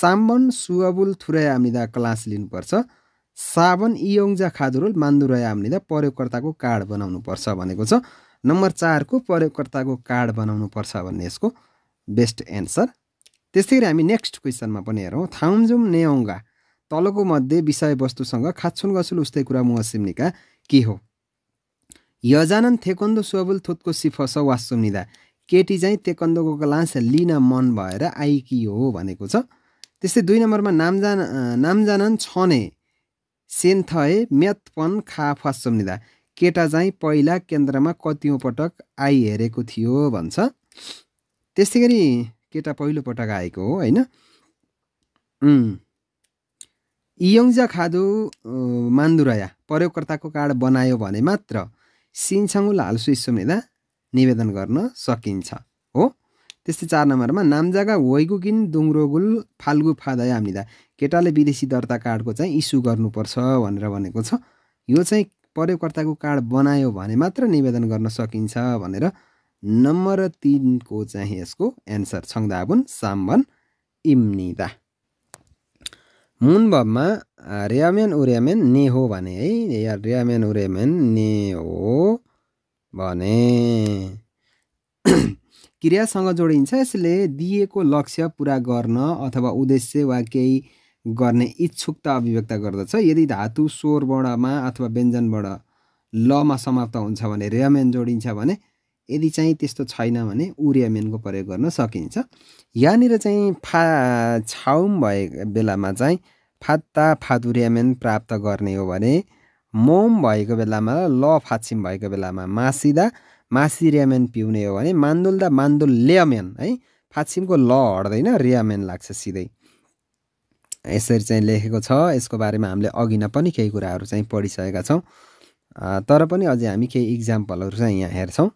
S1: साम्बन सुअबुल थुरै आम्निदा क्लास लिनुपर्छ साबन इयोङ्जा खादुरुल मान्दुराया आम्निदा प्रयोगकर्ताको कार्ड बनाउनुपर्छ भनेको छ नम्बर चारको प्रयोगकर्ताको कार्ड बनाउनु पर्छ भन्ने यसको बेस्ट एन्सर त्यस्तै गरी हामी नेक्स्ट क्वेसनमा पनि हेरौँ थाम्जुम नेओङ्गा तलको मध्ये विषयवस्तुसँग खाछुन गसुल उस्तै कुरा मुहसिम्निका के हो यजानन थेकन्दो सुबुल थुतको सिफस वासुम्निदा केटी चाहिँ तेकन्दोको लास लिन मन भएर आइकी हो भनेको छ त्यस्तै दुई नम्बरमा नामजान नामजानन छने सेन्थए म्यातपन खा फासुम्निदा केटा चाहिँ पहिला केन्द्रमा कतिौँ पटक आइहेरेको थियो भन्छ त्यस्तै गरी केटा पहिलोपटक आएको हो होइन इयोङजा खादो मान्दुराया प्रयोगकर्ताको कार्ड बनायो भने मात्र सिन्छाङ्गुल लालसु इस्सुमेदा निवेदन गर्न सकिन्छ हो त्यस्तै चार नम्बरमा नामजागा वैगुकिन दुङ्रोगुल फाल्गु फादाया हामीदा केटाले विदेशी दर्ता कार्डको चाहिँ इस्यु गर्नुपर्छ भनेर भनेको छ यो चाहिँ प्रयोगकर्ताको कार्ड बनायो भने मात्र निवेदन गर्न सकिन्छ भनेर नम्बर तिनको चाहिँ यसको एन्सर छङ्दाबुन साम्बन इम्निदा मुनभवमा र्यामेन उरेमेन ने हो भने है या र्यामेन उरेमेन ने हो भने क्रियासँग जोडिन्छ यसले दिएको लक्ष्य पुरा गर्न अथवा उद्देश्य वा केही गर्ने इच्छुकता अभिव्यक्त गर्दछ यदि धातु स्वरबाटमा अथवा व्यञ्जनबाट लमा समाप्त हुन्छ भने रेमेन जोडिन्छ भने यदि चाहिँ त्यस्तो छैन भने उर्यामेनको प्रयोग गर्न सकिन्छ यहाँनिर चाहिँ फा छाउम भए बेलामा चाहिँ फात्ता फातुर्यामेन प्राप्त गर्ने हो भने मोम भएको बेलामा ल फाछिम भएको बेलामा मासिदा मासी र्यामेन पिउने हो भने मान्दुल्दा मान्दुल ल्यामेन है फाछिमको ल हट्दैन र्यामेन लाग्छ सिधै यसरी चाहिँ लेखेको छ यसको बारेमा हामीले अघि न पनि केही कुराहरू चाहिँ पढिसकेका छौँ तर पनि अझै हामी केही इक्जाम्पलहरू चाहिँ यहाँ हेर्छौँ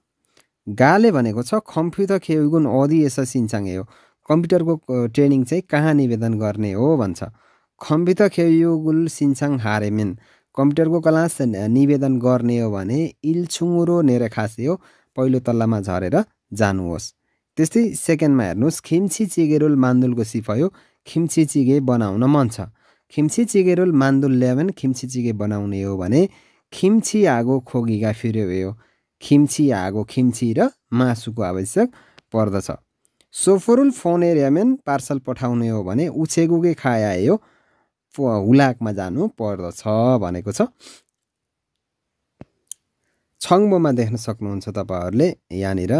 S1: गाले भनेको छ कम्प्युटर खेगुन अधि यस सिन्साङ हो कम्प्युटरको ट्रेनिङ चाहिँ कहाँ निवेदन गर्ने हो भन्छ कम्प्युटर खेयुगुल सिन्साङ हारेमेन कम्प्युटरको क्लास निवेदन गर्ने हो भने नेर नेरेखासे हो पहिलो तल्लामा झरेर जानुहोस् त्यस्तै सेकेन्डमा हेर्नुहोस् खिम्छी चिगेरोल मान्दुलको सिफ खिम्ची चिगे बनाउन मन छ खिम्सी चिगे रोल मान्दुल ल्याभेन खिम्ची चिगे बनाउने हो भने खिम्ची आगो खोगिगा फिर्यो खिम्ची आगो खिम्ची र मासुको आवश्यक पर्दछ सोफोरुल फोने ऱ्यामेन पार्सल पठाउने हो भने उछेगुगे खाया यो हुलाकमा जानु पर्दछ भनेको छ छङ्बोमा देख्न सक्नुहुन्छ तपाईँहरूले यहाँनिर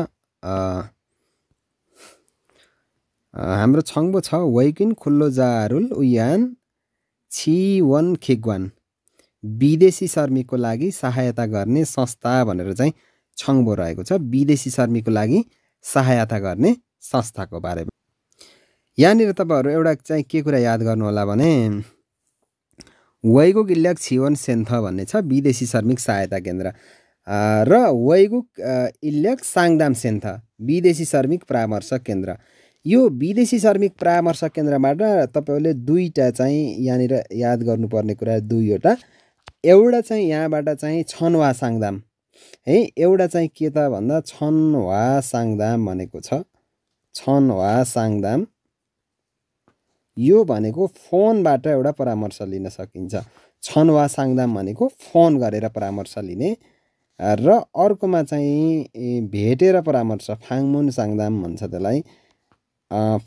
S1: हाम्रो छङ्बो छ वैकिन खुल्लो जारुल उयान छिवन खेग्वान विदेशी शर्मीको लागि सहायता गर्ने संस्था भनेर चाहिँ छङ्बो रहेको छ विदेशी शर्मीको लागि सहायता गर्ने संस्थाको बारेमा यहाँनिर तपाईँहरू एउटा चाहिँ के कुरा याद गर्नुहोला भने वैगुक इल्याक छिवन सेन्थ भन्ने छ विदेशी श्रमिक सहायता केन्द्र र वैगुक इल्याक साङदाम सेन्थ विदेशी श्रमिक परामर्श केन्द्र यो विदेशी श्रमिक परामर्श केन्द्रबाट तपाईँहरूले दुईवटा चाहिँ यहाँनिर याद गर्नुपर्ने कुरा दुईवटा एउटा चाहिँ यहाँबाट चाहिँ छनवा साङदाम है एउटा चाहिँ के त भन्दा छनवा साङदाम भनेको छ छनवा साङदाम यो भनेको फोनबाट एउटा परामर्श लिन सकिन्छ छन वा साङदाम भनेको फोन गरेर परामर्श लिने र अर्कोमा चाहिँ भेटेर परामर्श फाङमुन साङदाम भन्छ त्यसलाई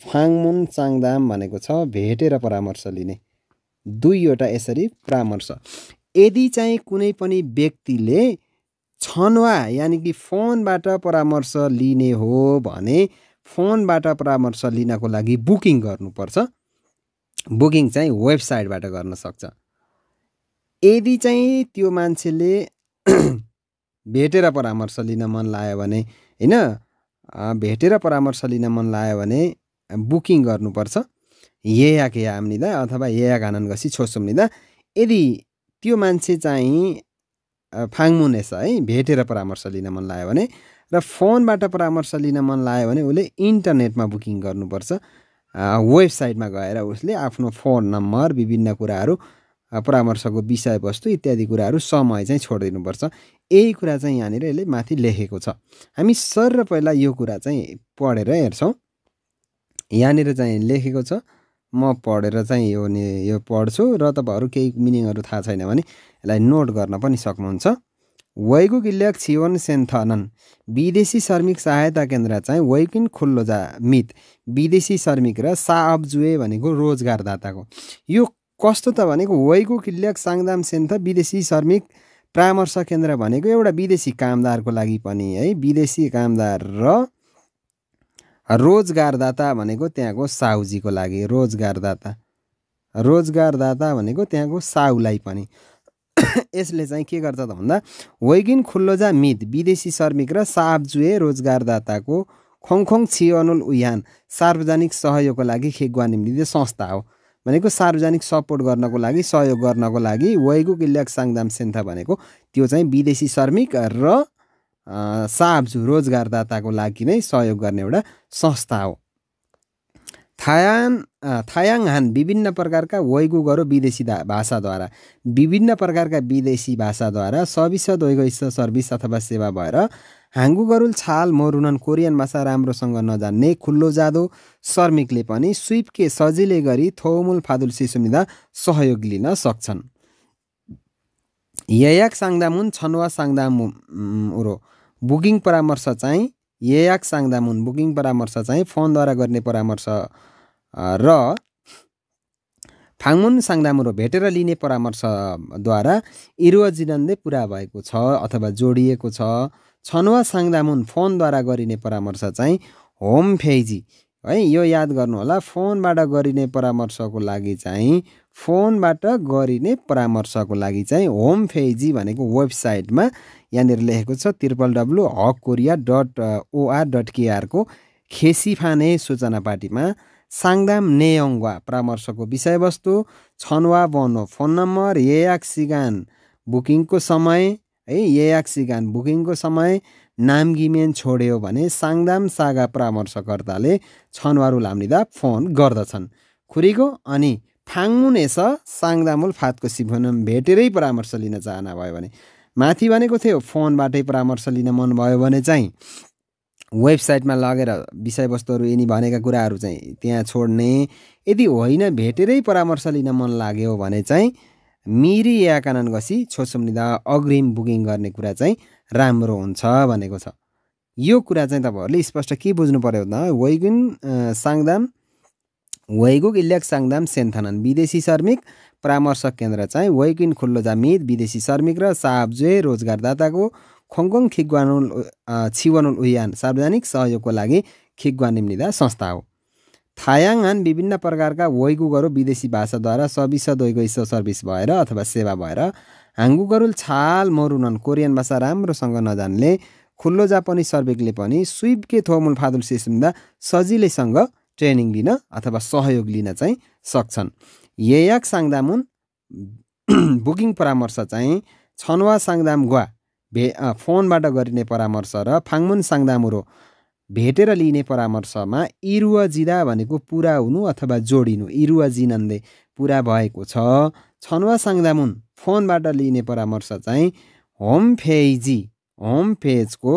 S1: फाङमुन चाङदाम भनेको छ भेटेर परामर्श लिने दुईवटा यसरी परामर्श यदि चाहिँ कुनै पनि व्यक्तिले छनवा यानि कि फोनबाट परामर्श लिने हो भने फोनबाट परामर्श लिनको लागि बुकिङ गर्नुपर्छ बुकिङ चाहिँ वेबसाइटबाट गर्न सक्छ यदि चाहिँ त्यो मान्छेले भेटेर परामर्श लिन मन लाग्यो भने होइन भेटेर परामर्श लिन मन लाग्यो भने बुकिङ गर्नुपर्छ या याम्निँदा अथवा ययाक घसी छोसुम्निँदा यदि त्यो मान्छे चाहिँ फाङमुनेछ है भेटेर परामर्श लिन मन लाग्यो भने र फोनबाट परामर्श लिन मन लाग्यो भने उसले इन्टरनेटमा बुकिङ गर्नुपर्छ वेबसाइटमा गएर उसले आफ्नो फोन नम्बर विभिन्न कुराहरू परामर्शको विषयवस्तु इत्यादि कुराहरू समय चाहिँ छोडिदिनुपर्छ यही कुरा चाहिँ यहाँनिर यसले माथि लेखेको छ हामी सर र पहिला यो कुरा चाहिँ पढेर हेर्छौँ यहाँनिर चाहिँ लेखेको छ म पढेर चाहिँ यो यो पढ्छु र तपाईँहरू केही मिनिङहरू थाहा छैन भने यसलाई नोट गर्न पनि सक्नुहुन्छ वैगुक इलेक छिवन सेन्थनन विदेशी श्रमिक सहायता केन्द्र चाहिँ वैकिन खुल्लोजा मित विदेशी श्रमिक र साअब्जुए भनेको रोजगारदाताको यो कस्तो त भनेको वैगु किल्ल्याक साङदाम सेन्थ विदेशी श्रमिक परामर्श केन्द्र भनेको एउटा विदेशी कामदारको लागि पनि है विदेशी कामदार र रोजगारदाता भनेको त्यहाँको साउजीको लागि रोजगारदाता रोजगारदाता भनेको त्यहाँको साउलाई पनि यसले चाहिँ के गर्छ त भन्दा वैगिन खुल्लोजा मित विदेशी श्रमिक र साबजुए रोजगारदाताको खोङखोङ छिअनुल उयान सार्वजनिक सहयोगको लागि खेगुवा निम्ति संस्था हो भनेको सार्वजनिक सपोर्ट गर्नको लागि सहयोग गर्नको लागि वैगु किल्याक साङदाम सेन्था भनेको त्यो चाहिँ विदेशी श्रमिक र साब्जु रोजगारदाताको लागि नै सहयोग गर्ने एउटा संस्था हो थायान हान विभिन्न प्रकारका वैगुगहरू विदेशी भाषाद्वारा विभिन्न प्रकारका विदेशी भाषाद्वारा सविस वैगो सर्भिस अथवा सेवा भएर हाङ्गुगरुल छाल मरुनन कोरियन भाषा राम्रोसँग नजान्ने खुल्लो जादो श्रमिकले पनि स्विपके सजिलै गरी थौमुल फादुल सिसुमिदा सहयोग लिन सक्छन् ययाक साङ्दामुन छनवा साङ्दामु उरो बुकिङ परामर्श चाहिँ ययाक साङ्दामुन बुकिङ परामर्श चाहिँ फोनद्वारा गर्ने परामर्श र फाङमुन साङ्दामुरो भेटेर लिने परामर्शद्वारा इरुवजिनन्दे पुरा भएको छ अथवा जोडिएको छ छनुवा साङदामुन फोनद्वारा गरिने परामर्श चाहिँ होम फेजी है यो याद गर्नुहोला फोनबाट गरिने परामर्शको लागि चाहिँ फोनबाट गरिने परामर्शको लागि चाहिँ होम फेजी भनेको वेबसाइटमा यहाँनिर लेखेको छ त्रिपल डब्लु हक कोरिया डट ओआर डट केआरको खेसीफाने सूचना पार्टीमा साङदाम नेयङ्वा परामर्शको विषयवस्तु छनवा बनो फोन नम्बर येयाक सिगान बुकिङको समय है गान बुकिङको समय नाम गिमेन छोड्यो भने साङदाम सागा परामर्शकर्ताले छनवारु लाम्निदा फोन गर्दछन् खुरीको अनि फाङ्मुन साङदामुल फातको सिभनम भेटेरै परामर्श लिन चाहना भयो भने माथि भनेको थियो फोनबाटै परामर्श लिन मन भयो भने चाहिँ वेबसाइटमा लगेर विषयवस्तुहरू यिनी भनेका कुराहरू चाहिँ त्यहाँ छोड्ने यदि होइन भेटेरै परामर्श लिन मन लाग्यो भने चाहिँ मिरी या कानन घसी अग्रिम बुकिङ गर्ने कुरा चाहिँ राम्रो हुन्छ भनेको छ यो कुरा चाहिँ तपाईँहरूले स्पष्ट के बुझ्नु पर्यो भन्दा वैगुन साङदाम वैगुक इल्याक साङदाम सेन्थानन विदेशी श्रमिक परामर्श केन्द्र चाहिँ वैकिन खुल्लो जामित विदेशी श्रमिक र साब्जे रोजगारदाताको खोङकोङ खिगवानुल छिवानुल उयान सार्वजनिक सहयोगको लागि खिग्वा निम्निदा संस्था हो थायाङान विभिन्न प्रकारका वैगुगहरू विदेशी भाषाद्वारा सबिसद वैगैस सर्भिस भएर अथवा सेवा भएर हाङ्गुगरुल छाल मरुनन कोरियन भाषा राम्रोसँग नजान्ने खुल्लो जापानी सर्भिकले पनि स्विपके थोमुल फादुल सिसुन्दा सजिलैसँग ट्रेनिङ लिन अथवा सहयोग लिन चाहिँ सक्छन् येयाक साङदामुन बुकिङ परामर्श चाहिँ छनवा साङदाम गुवा भे फोनबाट गरिने परामर्श र फाङमुन साङदामुरो भेटेर लिने परामर्शमा इरुवा जिदा भनेको पुरा हुनु अथवा जोडिनु इरुवा जिनन्दे पुरा भएको छ छनवा साङ्दामुन फोनबाट लिने परामर्श चाहिँ होम फेजी होम पेजको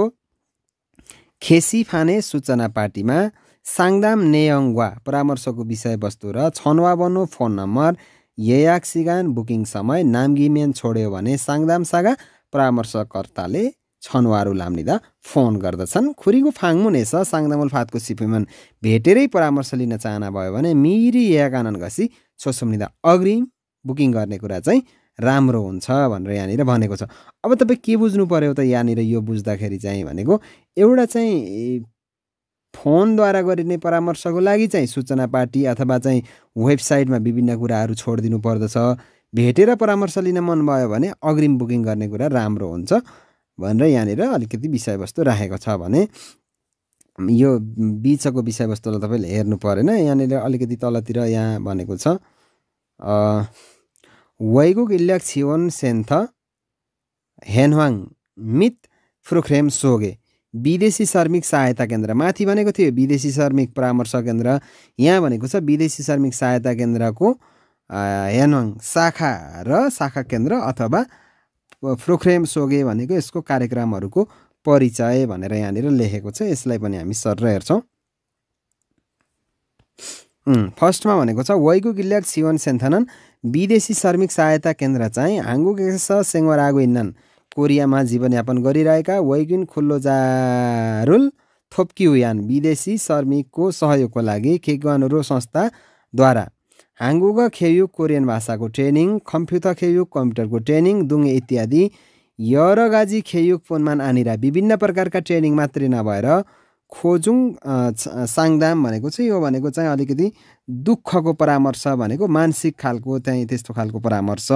S1: फाने सूचना पार्टीमा साङदाम नेयङ्वा परामर्शको विषयवस्तु र छनवा छनवाबन्नु फोन नम्बर ययाक्सिगान बुकिङ समय नामगिमेन छोड्यो भने साङदाम सागा परामर्शकर्ताले छनवारु लाम्निदा फोन गर्दछन् खुरीको फाङमुनेस साङदामुल फातको सिपिमन भेटेरै परामर्श लिन चाहना भयो भने मिरी याकानन घसी छोसम्लिँदा अग्रिम बुकिङ गर्ने कुरा चाहिँ राम्रो हुन्छ भनेर यहाँनिर भनेको छ अब तपाईँ के बुझ्नु पऱ्यो त यहाँनिर यो बुझ्दाखेरि चाहिँ भनेको एउटा चाहिँ फोनद्वारा गरिने परामर्शको लागि चाहिँ सूचना पार्टी अथवा चाहिँ वेबसाइटमा विभिन्न कुराहरू छोडिदिनु पर्दछ भेटेर परामर्श लिन मन भयो भने अग्रिम बुकिङ गर्ने कुरा राम्रो हुन्छ भनेर यहाँनिर अलिकति विषयवस्तु राखेको छ भने यो बिचको विषयवस्तुलाई तपाईँले हेर्नु परेन यहाँनिर अलिकति तलतिर यहाँ भनेको छ वैगुक इल्याक छिवन सेन्थ हेनवाङ मित फ्रुख्रेम सोगे विदेशी श्रमिक सहायता केन्द्र माथि भनेको थियो विदेशी श्रमिक परामर्श केन्द्र यहाँ भनेको छ विदेशी श्रमिक सहायता केन्द्रको हेनवाङ शाखा र शाखा केन्द्र अथवा फ्रोख्रेम सोगे भनेको यसको कार्यक्रमहरूको परिचय भनेर यहाँनिर लेखेको छ यसलाई पनि हामी सर हेर्छौँ फर्स्टमा भनेको छ वैगु गिल्याक सिवन सेन्थनन विदेशी श्रमिक सहायता केन्द्र चाहिँ हाङ्गु केस सेङ्वरागु इन्धन कोरियामा जीवनयापन गरिरहेका वैगुन खुल्लोजारुल थोप्कियुयान विदेशी श्रमिकको सहयोगको लागि खेगवानरो संस्थाद्वारा हाङ्गुग खेयु कोरियन भाषाको ट्रेनिङ कम्प्युटर खेयु कम्प्युटरको ट्रेनिङ दुङ इत्यादि यरगाजी खेयुक फोनमान आनिरा विभिन्न प्रकारका ट्रेनिङ मात्रै नभएर खोजुङ साङदाम भनेको चाहिँ यो भनेको चाहिँ अलिकति दुःखको परामर्श भनेको मानसिक खालको चाहिँ त्यस्तो खालको परामर्श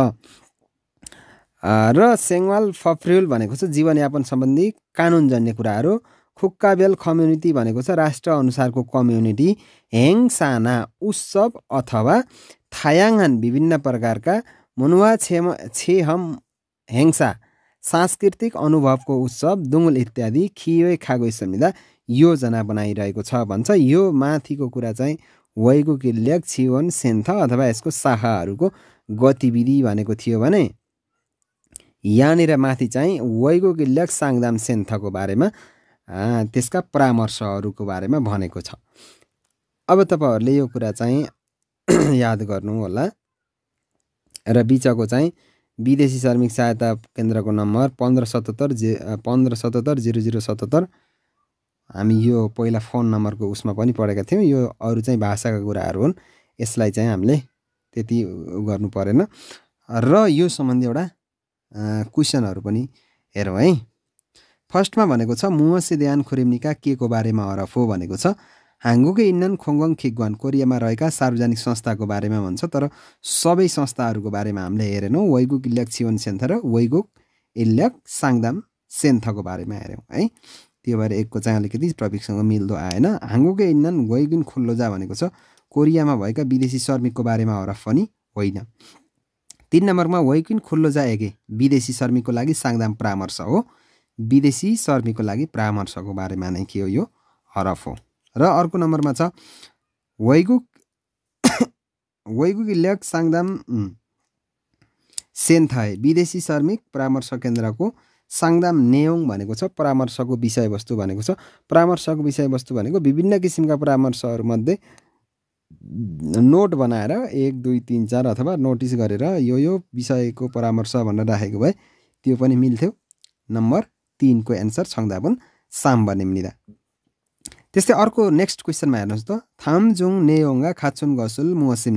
S1: र सेङ्वाल फफ्रियुल भनेको चाहिँ जीवनयापन सम्बन्धी कानुनजन्य कुराहरू खुक्काबेल कम्युनिटी भनेको छ राष्ट्र अनुसारको कम्युनिटी हेङसाना उत्सव अथवा थायाङहान विभिन्न प्रकारका मुनुवा छेम छेहम हेङसा सांस्कृतिक अनुभवको उत्सव दुङ्गुल इत्यादि खियो खागो योजना बनाइरहेको छ भन्छ यो माथिको कुरा चाहिँ वैगु किल्यक छिवन सेन्थ अथवा यसको शाखाहरूको गतिविधि भनेको थियो भने यहाँनिर माथि चाहिँ वैगु किल्यक साङदाम सेन्थको बारेमा त्यसका परामर्शहरूको बारेमा भनेको छ अब तपाईँहरूले यो कुरा चाहिँ याद गर्नु होला र बिचको चाहिँ विदेशी श्रमिक सहायता केन्द्रको नम्बर पन्ध्र सतहत्तर जे पन्ध्र सतहत्तर जिरो जिरो सतहत्तर हामी यो पहिला फोन नम्बरको उसमा पनि पढेका थियौँ यो अरू चाहिँ भाषाका कुराहरू हुन् यसलाई चाहिँ हामीले त्यति गर्नु परेन र यो सम्बन्धी एउटा क्वेसनहरू पनि हेरौँ है फर्स्टमा भनेको छ मुह सिद्यान के को बारेमा हरफ हो भनेको छ हाङ्गुके इन्नन खोङ्गङ खिगवान कोरियामा रहेका सार्वजनिक संस्थाको बारेमा भन्छ तर सबै संस्थाहरूको बारेमा हामीले हेरेनौँ वैगुक इल्याक छिवन सेन्थ र वैगुक इल्याक साङदाम सेन्थको बारेमा हेऱ्यौँ है त्यो भएर एकको चाहिँ अलिकति टपिकसँग मिल्दो आएन हाङ्गुके इन्नन वैगुन खुल्लोजा भनेको छ कोरियामा भएका विदेशी श्रमिकको बारेमा हरफ पनि होइन तिन नम्बरमा वैकिन खुल्लोजा एगे विदेशी श्रमिकको लागि साङदाम परामर्श हो विदेशी श्रमिकको लागि परामर्शको बारेमा नै के हो यो हरफ हो र अर्को नम्बरमा छ वैगुक वैगुक लेख साङदाम सेन्थाए विदेशी श्रमिक परामर्श केन्द्रको साङदाम नेयोङ भनेको छ परामर्शको विषयवस्तु भनेको छ परामर्शको विषयवस्तु भनेको विभिन्न किसिमका परामर्शहरूमध्ये नोट बनाएर एक दुई तिन चार अथवा नोटिस गरेर यो यो विषयको परामर्श भनेर राखेको भए त्यो पनि मिल्थ्यो नम्बर तिनको एन्सर छङ्दाबुन साम भन्ने त्यस्तै अर्को नेक्स्ट क्वेसनमा हेर्नुहोस् त थामजोङ नेयोङ्गा खाचुन गसुल मुसिम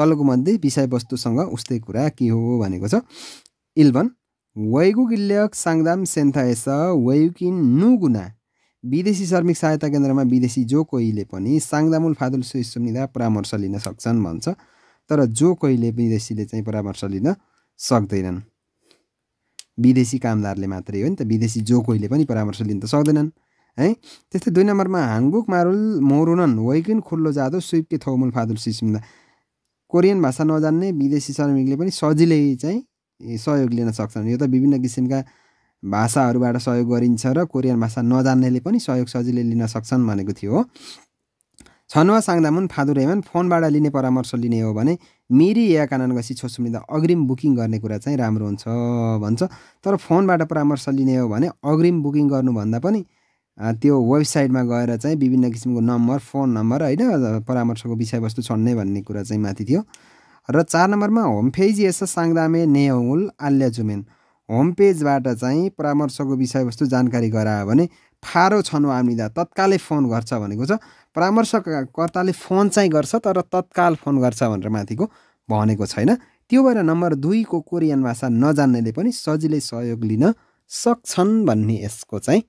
S1: तलको मध्ये विषयवस्तुसँग उस्तै कुरा के हो भनेको छ इल्भन वैगु गिल्यक साङदाम सेन्थाएस वैकिन नुगुना विदेशी श्रमिक सहायता केन्द्रमा विदेशी जो कोहीले पनि साङदामुल फादुल सुनिदा परामर्श लिन सक्छन् भन्छ तर जो कोहीले विदेशीले चाहिँ परामर्श लिन सक्दैनन् विदेशी कामदारले मात्रै हो नि त विदेशी जो कोहीले पनि परामर्श लिन त सक्दैनन् है त्यस्तै दुई नम्बरमा हाङबुक मारुल मोरुनन वैकिन खुल्लो जादो स्विपके थौमुल फादुल सिसिमदा कोरियन भाषा नजान्ने विदेशी श्रमिकले पनि सजिलै चाहिँ सहयोग लिन सक्छन् यो त विभिन्न किसिमका भाषाहरूबाट सहयोग गरिन्छ र कोरियन भाषा नजान्नेले पनि सहयोग सजिलै लिन सक्छन् भनेको थियो छनुवा साङदामुन फादुरेमन फोनबाट लिने परामर्श लिने हो भने मिरी या कानन गसी छोसुमिँदा अग्रिम बुकिङ गर्ने कुरा चाहिँ राम्रो हुन्छ भन्छ तर फोनबाट परामर्श लिने हो भने अग्रिम बुकिङ गर्नुभन्दा पनि त्यो वेबसाइटमा गएर चाहिँ विभिन्न किसिमको नम्बर फोन नम्बर होइन परामर्शको विषयवस्तु छन्ने भन्ने कुरा चाहिँ माथि थियो र चार नम्बरमा होम यस साङदामे नेहुल आल्याजुमेन होम पेजबाट चाहिँ परामर्शको विषयवस्तु जानकारी गरायो भने फारो छन् छनवामिदा तत्कालै फोन गर्छ भनेको छ परामर्शकर्ताले फोन चाहिँ गर्छ तर तत्काल फोन गर्छ भनेर माथिको भनेको छैन त्यो भएर नम्बर दुईको कोरियन भाषा नजान्नेले पनि सजिलै सहयोग लिन सक्छन् भन्ने यसको चाहिँ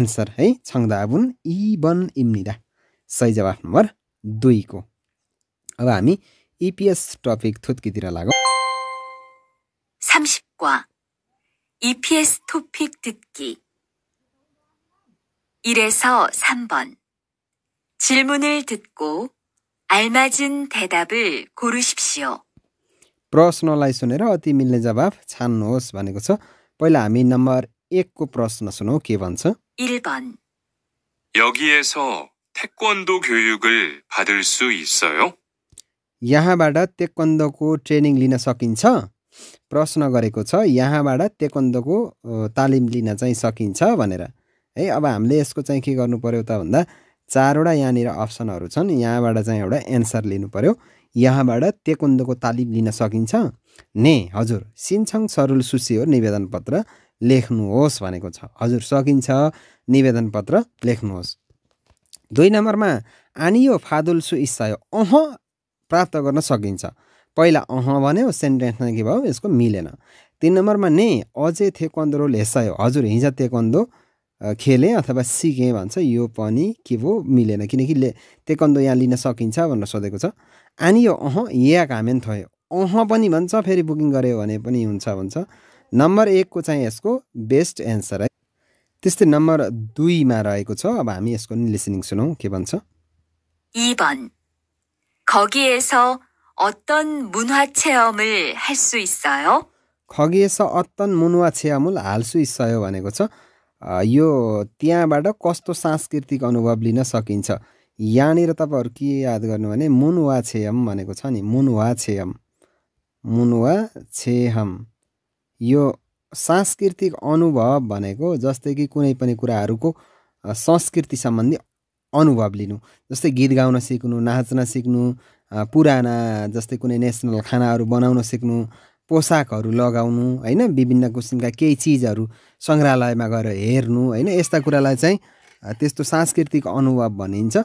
S1: एन्सर है छङदाबुन इबन इम्निदा सही जवाफ नम्बर दुईको अब हामी इपिएस टपिक थुत्कीतिर लागौँ
S2: इपिएस 토픽 듣기 1에서 3번. 질문을 듣고 알맞은 대답을 고르십시오.
S1: प्रश्नलाई सुनेर अति मिल्ने जवाफ छान्नुहोस् भनेको छ पहिला हामी नम्बर एकको प्रश्न सुनौ के भन्छ
S2: 1번.
S3: 여기에서 태권도 교육을 받을 수 있어요?
S1: यहाँबाट तेक्वन्दोको ट्रेनिङ लिन सकिन्छ प्रश्न गरेको छ यहाँबाट तेक्वन्दोको अ, तालिम लिन चाहिँ सकिन्छ भनेर है अब हामीले यसको चाहिँ के गर्नु पऱ्यो त भन्दा चारवटा यहाँनिर अप्सनहरू छन् यहाँबाट चाहिँ एउटा एन्सर लिनु पऱ्यो यहाँबाट तेकुन्दोको तालिम लिन सकिन्छ ने हजुर सिन्छङ सरुल सुसी हो निवेदन पत्र लेख्नुहोस् भनेको छ हजुर सकिन्छ निवेदन पत्र लेख्नुहोस् दुई नम्बरमा आनियो फादुल सु इस्सायो अह प्राप्त गर्न सकिन्छ पहिला अह भन्यो सेन्टेन्समा के भयो यसको मिलेन तिन नम्बरमा ने अझै थेक्वान्दोले हेसायो हजुर हिजो तेकन्दो खेलेँ अथवा सिकेँ भन्छ यो पनि के भो मिलेन किनकि ले तेकन्दो यहाँ लिन सकिन्छ भनेर सोधेको छ अनि यो अह या कामेन थयो अह पनि भन्छ फेरि बुकिङ गऱ्यो भने पनि हुन्छ भन्छ नम्बर एकको चाहिँ यसको बेस्ट एन्सर है त्यस्तै नम्बर दुईमा रहेको छ अब हामी यसको नि लिसनिङ सुनौँ के भन्छ
S2: खगिएस अत्तन मुनुवा
S1: 문화 체험을 할 भनेको छ यो त्यहाँबाट कस्तो सांस्कृतिक अनुभव लिन सकिन्छ यहाँनिर तपाईँहरू के याद गर्नु भने मुन वा छेयम भनेको छ नि मुन वा छेयम मुन वा छेहम यो सांस्कृतिक अनुभव भनेको जस्तै कि कुनै पनि कुराहरूको संस्कृति सम्बन्धी अनुभव लिनु जस्तै गीत गाउन सिक्नु नाच्न सिक्नु पुराना जस्तै कुनै नेसनल खानाहरू बनाउन सिक्नु पोसाकहरू लगाउनु होइन विभिन्न किसिमका केही चिजहरू सङ्ग्रहालयमा गएर हेर्नु होइन यस्ता कुरालाई चाहिँ त्यस्तो सांस्कृतिक अनुभव भनिन्छ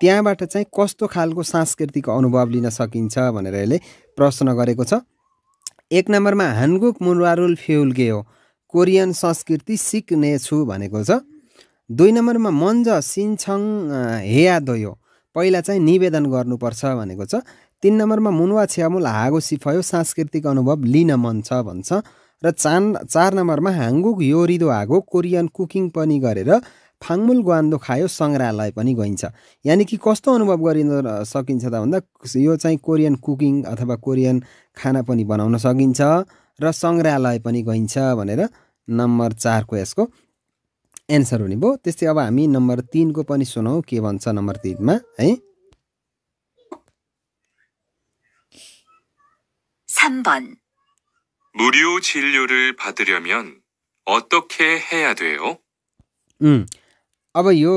S1: त्यहाँबाट चाहिँ कस्तो खालको सांस्कृतिक अनुभव लिन सकिन्छ भनेर यसले प्रश्न गरेको छ एक नम्बरमा हानगुक मुनवारुल के हो कोरियन संस्कृति सिक्ने छु भनेको छ दुई नम्बरमा मन्ज सिन्छङ दोयो पहिला चाहिँ निवेदन गर्नुपर्छ भनेको छ तिन नम्बरमा मुनवा छ्यामुल हागो सिफयो सांस्कृतिक अनुभव लिन मन छ भन्छ र चार चार नम्बरमा हाङ्गुक योरिदो हागो कोरियन कुकिङ पनि गरेर फाङ्मुल ग्वान्दो खायो सङ्ग्रहालय पनि गइन्छ यानि कि कस्तो अनुभव गरिन सकिन्छ त भन्दा यो चाहिँ कोरियन कुकिङ अथवा कोरियन खाना पनि बनाउन सकिन्छ र सङ्ग्रहालय पनि गइन्छ भनेर नम्बर चारको यसको एन्सर हुने भयो त्यस्तै अब हामी नम्बर तिनको पनि सुनौँ के भन्छ नम्बर तिनमा है
S3: 3번 무료 진료를 받으려면 어떻게 해야 돼요?
S1: 음. अब यो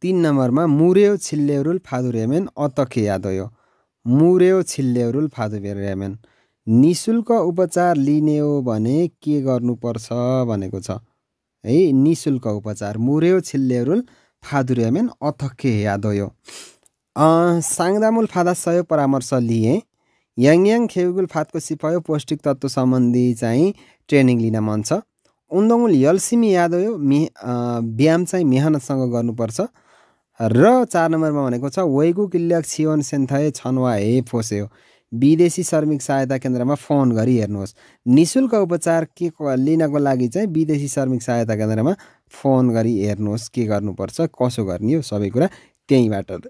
S1: तिन नम्बरमा मुरेउ छिल्लेरुल फादु रेमेन अतके याद मुर्यो छिल्लेरुल छिल्लेउरुल फादु रेमेन निशुल्क उपचार लिने हो भने के गर्नुपर्छ भनेको छ है नि शुल्क उपचार मुर्यो छिल्लेरुल फादु रेमेन अथके याद साङदामुल फादा सहयोग परामर्श लिएँ याङयाङ खेवगुल फातको सिपायो पौष्टिक तत्त्व सम्बन्धी चाहिँ ट्रेनिङ लिन मन छ उन्दोङुल यल्सिमी यादव मि व्यायाम चाहिँ मेहनतसँग गर्नुपर्छ र चार नम्बरमा भनेको छ वैगु किल्ल्याक छिवन सेन्थए छनवा हे हो विदेशी श्रमिक सहायता केन्द्रमा फोन गरी हेर्नुहोस् नि शुल्क उपचार के लिनको लागि चाहिँ विदेशी श्रमिक सहायता केन्द्रमा फोन गरी हेर्नुहोस् के गर्नुपर्छ कसो गर्ने हो सबै कुरा त्यहीँबाट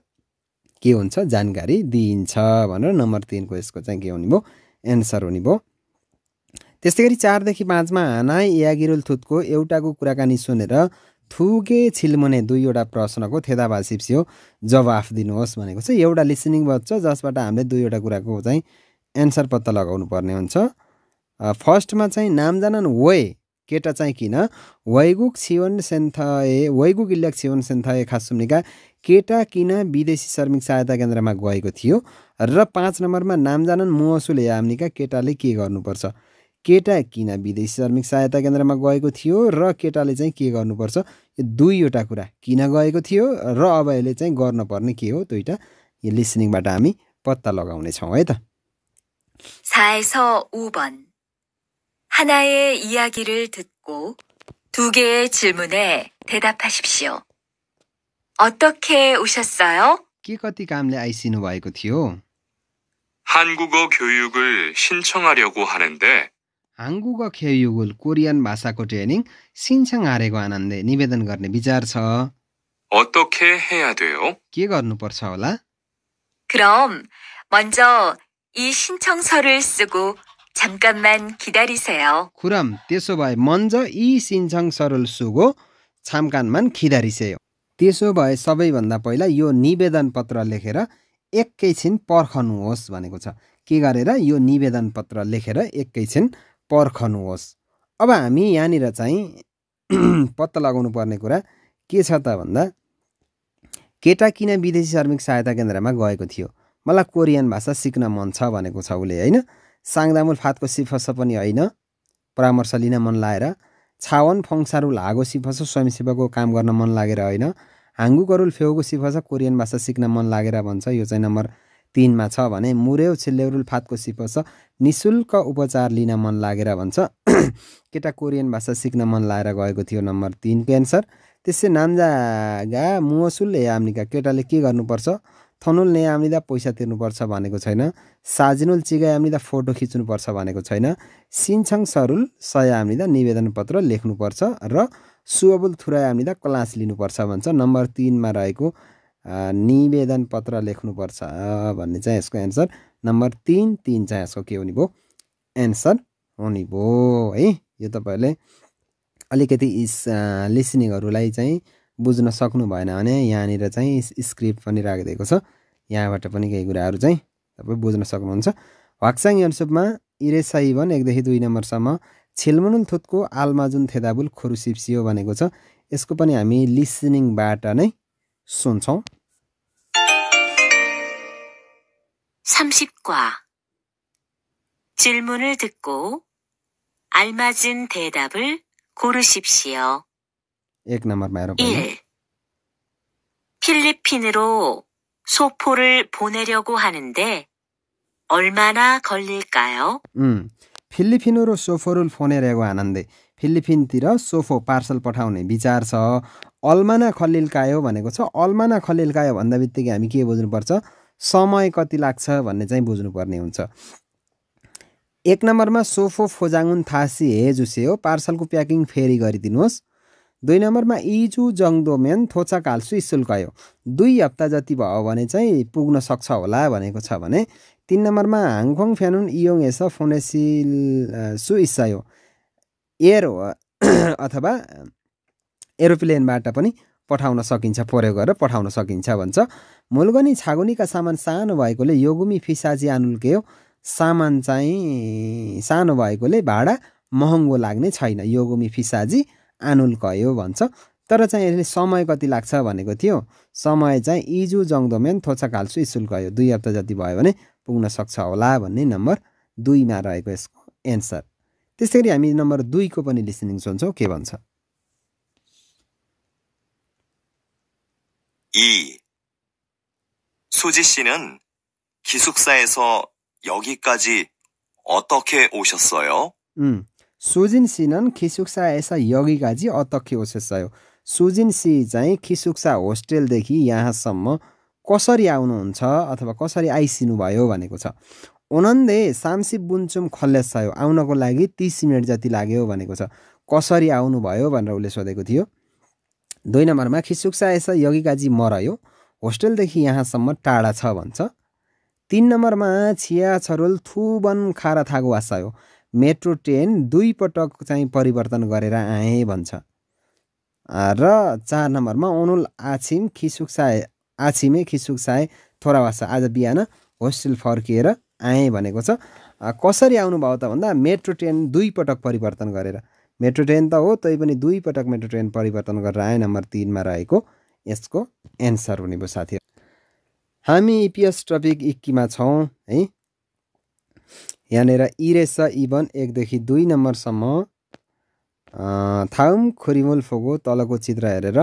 S1: के हुन्छ जानकारी दिइन्छ भनेर नम्बर तिनको यसको चाहिँ के हुने भयो एन्सर हुने भयो त्यस्तै गरी चारदेखि पाँचमा हाना यागिरुल थुतको एउटाको कुराकानी सुनेर थुके छिल्मुने दुईवटा प्रश्नको थेदाबा सिप्सियो जवाफ दिनुहोस् भनेको छ एउटा लिसनिङ बज्छ जसबाट हामीले दुईवटा कुराको चाहिँ एन्सर पत्ता लगाउनु पर्ने हुन्छ फर्स्टमा चाहिँ नाम नामजानन वे केटा चाहिँ किन वैगुक छिवन सेन्थए वैगुक इल्याक छिवन सेन्थए खासुम्निका केटा किन विदेशी श्रमिक सहायता केन्द्रमा गएको थियो र पाँच नम्बरमा नामजानन मुहसुल याम्नीका केटाले के गर्नुपर्छ केटा किन विदेशी श्रमिक सहायता केन्द्रमा गएको थियो र केटाले चाहिँ के गर्नुपर्छ यो दुईवटा कुरा किन गएको थियो र अब यसले चाहिँ गर्नुपर्ने के हो दुईवटा यो लिसनिङबाट हामी पत्ता लगाउनेछौँ है
S2: त 5번. 두 개의 질문에 대답하십시오. 어떻게 오셨어요?
S1: के कति कामले आ इ स ि
S3: 한국어 교육을 신청하려고 하는데
S1: 한국어 교육을 कोरियन भाषाको ट्रेनिङ स ि न ् छ ङ ा र
S3: 어떻게 해야 돼요?
S1: के ग र ् न ु
S2: 그럼 먼저 이 신청서를 쓰고 잠깐만 기다리세요.
S1: 그럼 त ् य स 먼저 이 신청 서를 쓰고 잠깐만 기다리세요. त्यसो भए सबैभन्दा पहिला यो निवेदन पत्र लेखेर एकैछिन पर्खनुहोस् भनेको छ के गरेर यो निवेदन पत्र लेखेर एकैछिन पर्खनुहोस् अब हामी यहाँनिर चाहिँ पत्ता लगाउनु पर्ने कुरा के छ त भन्दा केटा किन विदेशी श्रमिक सहायता केन्द्रमा गएको थियो मलाई कोरियन भाषा सिक्न मन छ भनेको छ उसले होइन साङदामुल फातको सिफर्स पनि होइन परामर्श लिन मन लागेर छावन फङसारु लागो सिफस स्वयंसेवाको काम गर्न मन लागेर होइन हाङ्गु करुल फेउको सिफस कोरियन भाषा सिक्न मन लागेर भन्छ यो चाहिँ नम्बर तिनमा छ भने मुरेउ छिल्लेरुल फातको सिफस निशुल्क उपचार लिन मन लागेर भन्छ केटा कोरियन भाषा सिक्न मन लागेर गएको थियो नम्बर तिनको एन्सर त्यसै नाम्जागा मुसुल याम्निका केटाले के गर्नुपर्छ थनुल ने पैसा तिर्नुपर्छ भनेको छैन साजिनुल चिगाई आम्लिँदा फोटो खिच्नुपर्छ भनेको छैन सिन्छङ सरुल सय निवेदन पत्र लेख्नुपर्छ र सुअबुल थुराई आम्लिँदा क्लास लिनुपर्छ भन्छ नम्बर तिनमा रहेको निवेदन पत्र लेख्नुपर्छ भन्ने चाहिँ यसको एन्सर नम्बर तिन तिन चाहिँ यसको के हुने भयो एन्सर हुने भयो है यो तपाईँहरूले अलिकति इस लिसनिङहरूलाई चाहिँ बुझ्न सक्नु भएन भने यहाँनिर चाहिँ स्क्रिप्ट पनि राखिदिएको छ यहाँबाट पनि केही कुराहरू चाहिँ तपाईँ बुझ्न सक्नुहुन्छ वाक्साङ यनसुपमा इरेसाई भन एकदेखि दुई नम्बरसम्म छिलमनुल थुतको जुन थेदाबुल खुरुसिप्सियो भनेको छ यसको पनि हामी लिसनिङबाट नै सुन्छौँ एक नम्बरमा
S2: हेरौँ 1. 소포를 보내려고 하는데 얼마나 걸릴까요?
S1: उम्, फिलिपिनोरो सोफोरुल फोनेरेको आनन्दे फिलिपिनतिर सोफो पार्सल पठाउने विचार छ अल्माना खल्लिल्कायो भनेको छ अल्माना खल्लिल्कायो भन्दा बित्तिकै हामी के बुझ्नुपर्छ समय कति लाग्छ भन्ने चाहिँ बुझ्नुपर्ने हुन्छ एक नम्बरमा सोफो फोजाङुन थासी हे जुसे हो पार्सलको प्याकिङ फेरि गरिदिनुहोस् दुई नम्बरमा इजु जङदोमेन थोचा स्कुल गयो दुई हप्ता जति भयो भने चाहिँ पुग्न सक्छ होला भनेको छ भने तिन नम्बरमा हाङखोङ फ्यानुन इयोङ एस फोनेसिल सु इसायो एयर अथवा एरोप्लेनबाट पनि पठाउन सकिन्छ प्रयोग गरेर पठाउन सकिन्छ भन्छ मुलगनी छागुनीका सामान सानो भएकोले योगुमी फिसाजी आनुल्के हो सामान चाहिँ सानो भएकोले भाडा महँगो लाग्ने छैन योगुमी फिसाजी आनुल कयो भन्छ तर चाहिँ यसले समय कति लाग्छ भनेको थियो समय चाहिँ इजु जङ्दोमेन थोचाकाल्सु इसुल गयो दुई हप्ता जति भयो भने पुग्न सक्छ होला भन्ने नम्बर दुईमा रहेको यसको एन्सर त्यसै गरी हामी नम्बर दुईको पनि लिसनिङ सुन्छौँ के भन्छ
S3: 이 씨는 기숙사에서 여기까지 어떻게 오셨어요?
S1: सोजिन सिनन खिसुक्सा एसा यगिकाजी अतक्के ओसेसायो सोजिन सी चाहिँ खिसुक्सा होस्टेलदेखि यहाँसम्म कसरी आउनुहुन्छ अथवा कसरी आइसिनु भयो भनेको छ ओनन्दे साम्सी बुन्चुम खल्लेसायो आउनको लागि तिस मिनट जति लाग्यो भनेको छ कसरी आउनुभयो भनेर उसले सोधेको थियो दुई नम्बरमा खिसुक्सा एसा यगिकाजी मरयो होस्टेलदेखि यहाँसम्म टाढा छ भन्छ तिन नम्बरमा छिया छरोल थुबन खारा थागु मेट्रो ट्रेन दुई पटक चाहिँ परिवर्तन गरेर आएँ भन्छ र चार नम्बरमा अनुल आछिम खिसुक साय आछिमे खिसुक साय आज बिहान होस्टेल फर्किएर आएँ भनेको छ कसरी आउनुभयो त भन्दा मेट्रो ट्रेन दुई पटक परिवर्तन गरेर मेट्रो ट्रेन त हो तैपनि दुई पटक मेट्रो ट्रेन परिवर्तन गरेर आएँ नम्बर तिनमा रहेको यसको एन्सर हुने भयो साथीहरू हामी इपिएस टपिक इक्कीमा छौँ है यहाँनिर इरेस इभन एकदेखि दुई नम्बरसम्म थाउम खोरिमुल फोगो तलको चित्र हेरेर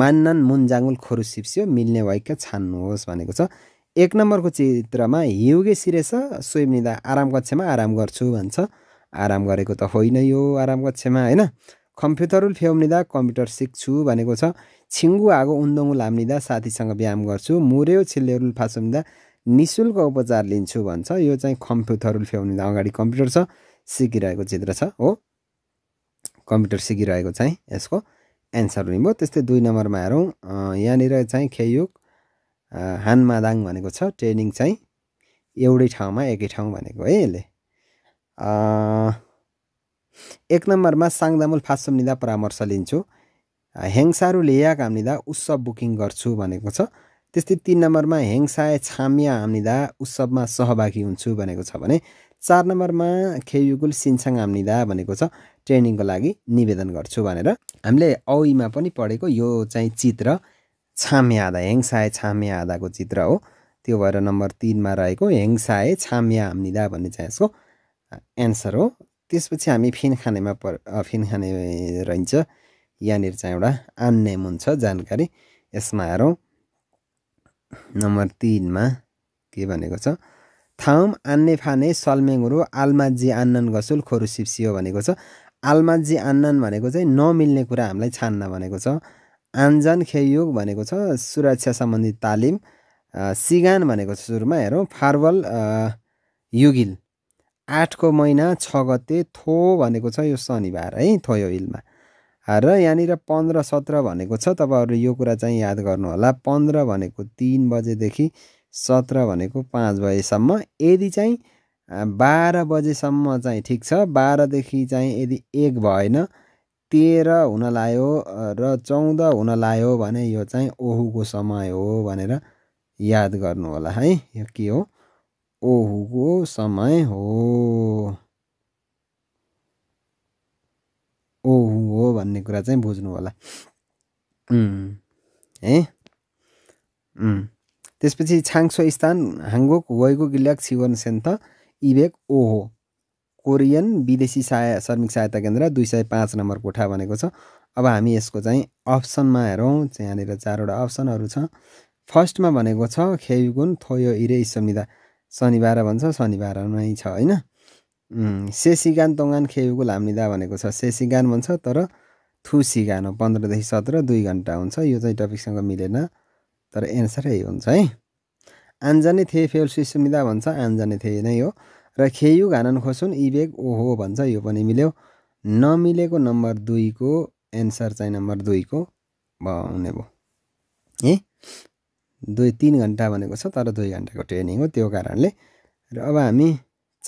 S1: मान्नान मुन्जाङुल खोरु सिप्स्यो मिल्ने वाक्य छान्नुहोस् भनेको छ एक नम्बरको चित्रमा हिउँगे सिरेस सोइम निदा आराम कक्षमा आराम गर्छु भन्छ आराम गरेको त होइन यो आराम कक्षमा होइन कम्प्युटरुल निदा कम्प्युटर सिक्छु भनेको छ छिङ्गु आगो उन्दुङ्गु लाम्निँदा साथीसँग व्यायाम गर्छु मुर्यो छिल्लेरुल फासुम्दा नि उपचार लिन्छु भन्छ यो चाहिँ कम्प्युटर उल्फ्याउनुभन्दा अगाडि कम्प्युटर छ सिकिरहेको चित्र छ हो कम्प्युटर सिकिरहेको चाहिँ यसको एन्सर हुने त्यस्तै दुई नम्बरमा हेरौँ यहाँनिर चाहिँ खेयुक हानमादाङ भनेको छ ट्रेनिङ चाहिँ एउटै ठाउँमा एकै ठाउँ भनेको है यसले एक नम्बरमा साङदामुल फासुम लिँदा परामर्श लिन्छु हेङसारु लेया काम लिँदा उत्सव बुकिङ गर्छु भनेको छ त्यस्तै तिन नम्बरमा हेङसाए छामिया आम्निदा उत्सवमा सहभागी हुन्छु भनेको छ भने चार नम्बरमा खेयुगुल सिन्साङ आम्निदा भनेको छ ट्रेनिङको लागि निवेदन गर्छु भनेर हामीले औमा पनि पढेको यो चाहिँ चित्र छाम्या आधा हेङसाय छाम्या आधाको चित्र हो त्यो भएर नम्बर तिनमा रहेको हेङसाए छामिया हाम्निदा भन्ने चाहिँ यसको एन्सर हो त्यसपछि हामी फिन खानेमा पर खाने रहन्छ यहाँनिर चाहिँ एउटा आन्नेम हुन्छ जानकारी यसमा हेरौँ नम्बर तिनमा के भनेको छ थाम आन्ने फाने सल्मेङ्रो आल्माजी आन्नन गसुल खोरु सिप्सियो भनेको छ आल्माजी आन्नन भनेको चाहिँ नमिल्ने कुरा हामीलाई छान्न भनेको छ आन्जान खेयुग भनेको छ सुरक्षा सम्बन्धी तालिम सिगान भनेको छ सुरुमा हेरौँ फारवल युगिल आठको महिना छ गते थो भनेको छ यो शनिबार है थो यो हिलमा र यहाँनिर पन्ध्र सत्र भनेको छ तपाईँहरू यो कुरा चाहिँ याद गर्नुहोला पन्ध्र भनेको तिन बजेदेखि सत्र भनेको पाँच बजेसम्म यदि चाहिँ बाह्र बजेसम्म चाहिँ ठिक छ बाह्रदेखि चाहिँ यदि एक भएन तेह्र हुन लायो र चौध हुन लायो भने यो चाहिँ ओहुको समय हो भनेर याद गर्नुहोला है यो के हो ओहुको समय हो ओ हो भन्ने कुरा चाहिँ बुझ्नु होला है त्यसपछि छाङसो स्थान हाङ्गोक वैगो गिल्याक सिवन सेन्थ इबेक ओहो कोरियन विदेशी सहाय श्रमिक सहायता केन्द्र दुई सय पाँच नम्बर कोठा भनेको छ अब हामी यसको चाहिँ अप्सनमा हेरौँ यहाँनिर चारवटा अप्सनहरू छ फर्स्टमा भनेको छ खेगुन थोयो इरे इसमिदा शनिबार भन्छ शनिबार नै छ होइन सेसिगान तोङान खेयुको लाम्लिदा भनेको छ सेसिगान भन्छ तर गान हो पन्ध्रदेखि सत्र दुई घन्टा हुन्छ यो चाहिँ टपिकसँग मिलेन तर एन्सर यही हुन्छ है आन्जाने थिए फेल सुसुमिदा भन्छ आन्जाने थिए नै हो र खेयु घानन खोसुन इबेग ओहो भन्छ यो पनि मिल्यो नमिलेको नम्बर दुईको एन्सर चाहिँ नम्बर दुईको हुने भयो है दुई तिन घन्टा भनेको छ तर दुई घन्टाको ट्रेनिङ हो त्यो कारणले र अब हामी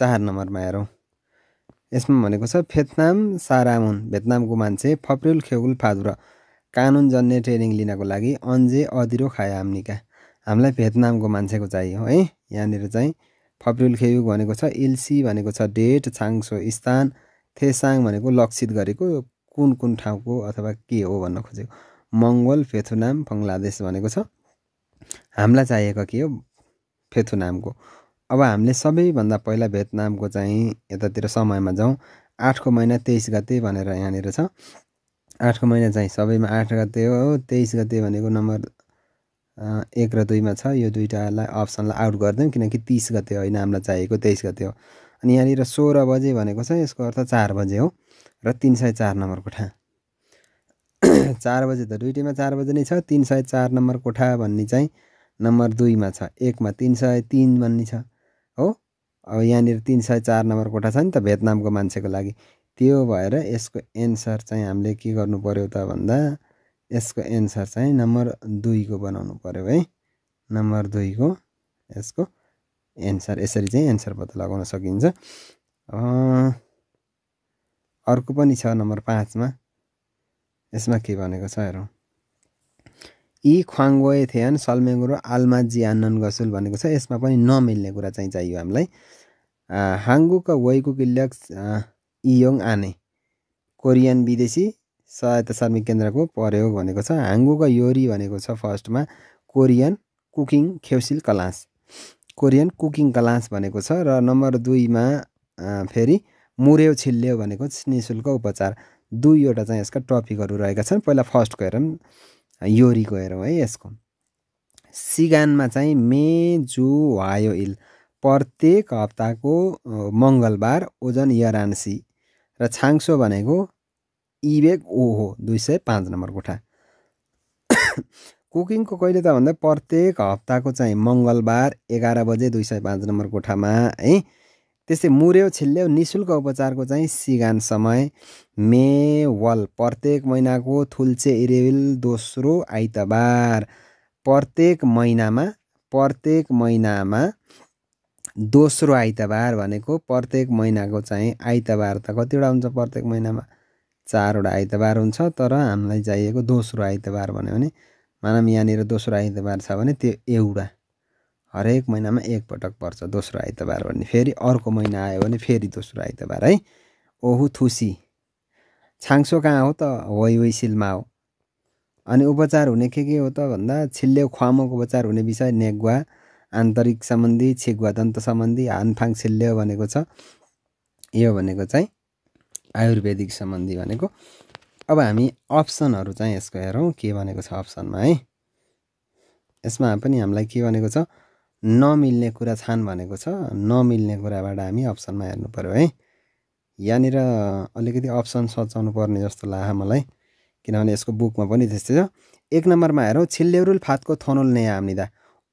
S1: चार नम्बरमा हेरौँ यसमा भनेको छ फेतनाम सारामुन भेतनामको मान्छे फप्रेल खेगुल फादुर जन्य ट्रेनिङ लिनको लागि अन्जे अधिरो खायो हाम्निका हामीलाई भेतनामको मान्छेको चाहियो है यहाँनिर चाहिँ फप्रेल खेयुग भनेको छ इल्सी भनेको छ डेट छाङसो स्थान थेसाङ भनेको लक्षित गरेको कुन कुन ठाउँको अथवा के हो भन्न खोजेको मङ्गोल फेथुनाम बङ्गलादेश भनेको छ हामीलाई चाहिएको के हो फेथुनामको अब हामीले सबैभन्दा पहिला भियतनामको चाहिँ यतातिर समयमा जाउँ आठको महिना तेइस गते भनेर यहाँनिर छ आठको महिना चाहिँ सबैमा आठ गते हो तेइस गते भनेको नम्बर एक र दुईमा छ यो दुईवटालाई अप्सनलाई आउट गरिदिउँ किनकि तिस गते होइन हामीलाई चाहिएको तेइस गते हो अनि यहाँनिर सोह्र बजे भनेको छ यसको अर्थ चार बजे हो र तिन सय चार नम्बर कोठा चार बजे त दुइटैमा चार बजे नै छ तिन सय चार नम्बर कोठा भन्ने चाहिँ नम्बर दुईमा छ एकमा तिन सय तिन भन्ने छ अब यहाँनिर तिन सय चार नम्बर कोठा छ नि त भियतनामको मान्छेको लागि त्यो भएर यसको एन्सर चाहिँ हामीले के गर्नु पऱ्यो त भन्दा यसको एन्सर चाहिँ नम्बर दुईको बनाउनु पऱ्यो है नम्बर दुईको यसको एन्सर यसरी चाहिँ एन्सर पत्ता लगाउन सकिन्छ अर्को पनि छ नम्बर पाँचमा यसमा के भनेको छ हेरौँ यी ख्वाङ्गोए थेन सलमेगुरो आलमाजी आनन गसुल भनेको छ यसमा पनि नमिल्ने कुरा चाहिँ चाहियो हामीलाई हाङ्गुको वैकु किल्लक इयोङ आने कोरियन विदेशी सहायता श्रमिक केन्द्रको प्रयोग भनेको छ हाङ्गुको योरी भनेको छ फर्स्टमा कोरियन कुकिङ खेउसिल कलास कोरियन कुकिङ कलास भनेको छ र नम्बर दुईमा फेरि मुरेउ छिल्ल्यो भनेको निशुल्क उपचार दुईवटा चाहिँ यसका टपिकहरू रहेका छन् पहिला फर्स्टको हेरौँ योरीको हेरौँ है यसको सिगानमा चाहिँ मे जु वायो इल प्रत्येक हप्ताको मङ्गलबार ओजन यरान्सी र छाङसो भनेको इबेक ओहो दुई सय पाँच नम्बर कोठा कुकिङको कहिले त भन्दा प्रत्येक हप्ताको चाहिँ मङ्गलबार एघार बजे दुई सय पाँच नम्बर कोठामा है त्यस्तै मुर्यो छिल्ल्यो निशुल्क उपचारको चाहिँ सिगान समय मे वल प्रत्येक महिनाको थुल्चे इरेविल दोस्रो आइतबार प्रत्येक महिनामा प्रत्येक महिनामा दोस्रो आइतबार भनेको प्रत्येक महिनाको चाहिँ आइतबार त कतिवटा हुन्छ प्रत्येक महिनामा चारवटा आइतबार हुन्छ तर हामीलाई चाहिएको दोस्रो आइतबार भन्यो भने मानव यहाँनिर दोस्रो आइतबार छ भने त्यो एउटा हरेक महिनामा एकपटक पर्छ दोस्रो आइतबार भन्ने फेरि अर्को महिना आयो भने फेरि दोस्रो आइतबार है ओहु थुसी छाङ्सो कहाँ हो त होइ सिलमा हो अनि उपचार हुने के के हो त भन्दा छिल्ले ख्वामोको उपचार हुने विषय नेगुवा आन्तरिक सम्बन्धी छिगुवा दन्त सम्बन्धी हानफाङ छिल्ले भनेको छ यो भनेको चाहिँ आयुर्वेदिक सम्बन्धी भनेको अब हामी अप्सनहरू चाहिँ यसको हेरौँ के भनेको छ अप्सनमा है यसमा पनि हामीलाई के भनेको छ नमिल्ने कुरा छान भनेको छ नमिल्ने कुराबाट हामी अप्सनमा हेर्नु पऱ्यो है यहाँनिर अलिकति अप्सन सचाउनु पर्ने जस्तो लाग्यो मलाई किनभने यसको बुकमा पनि त्यस्तै छ एक नम्बरमा हेरौँ छिल्लेरुल फातको थनोल नै हामीदा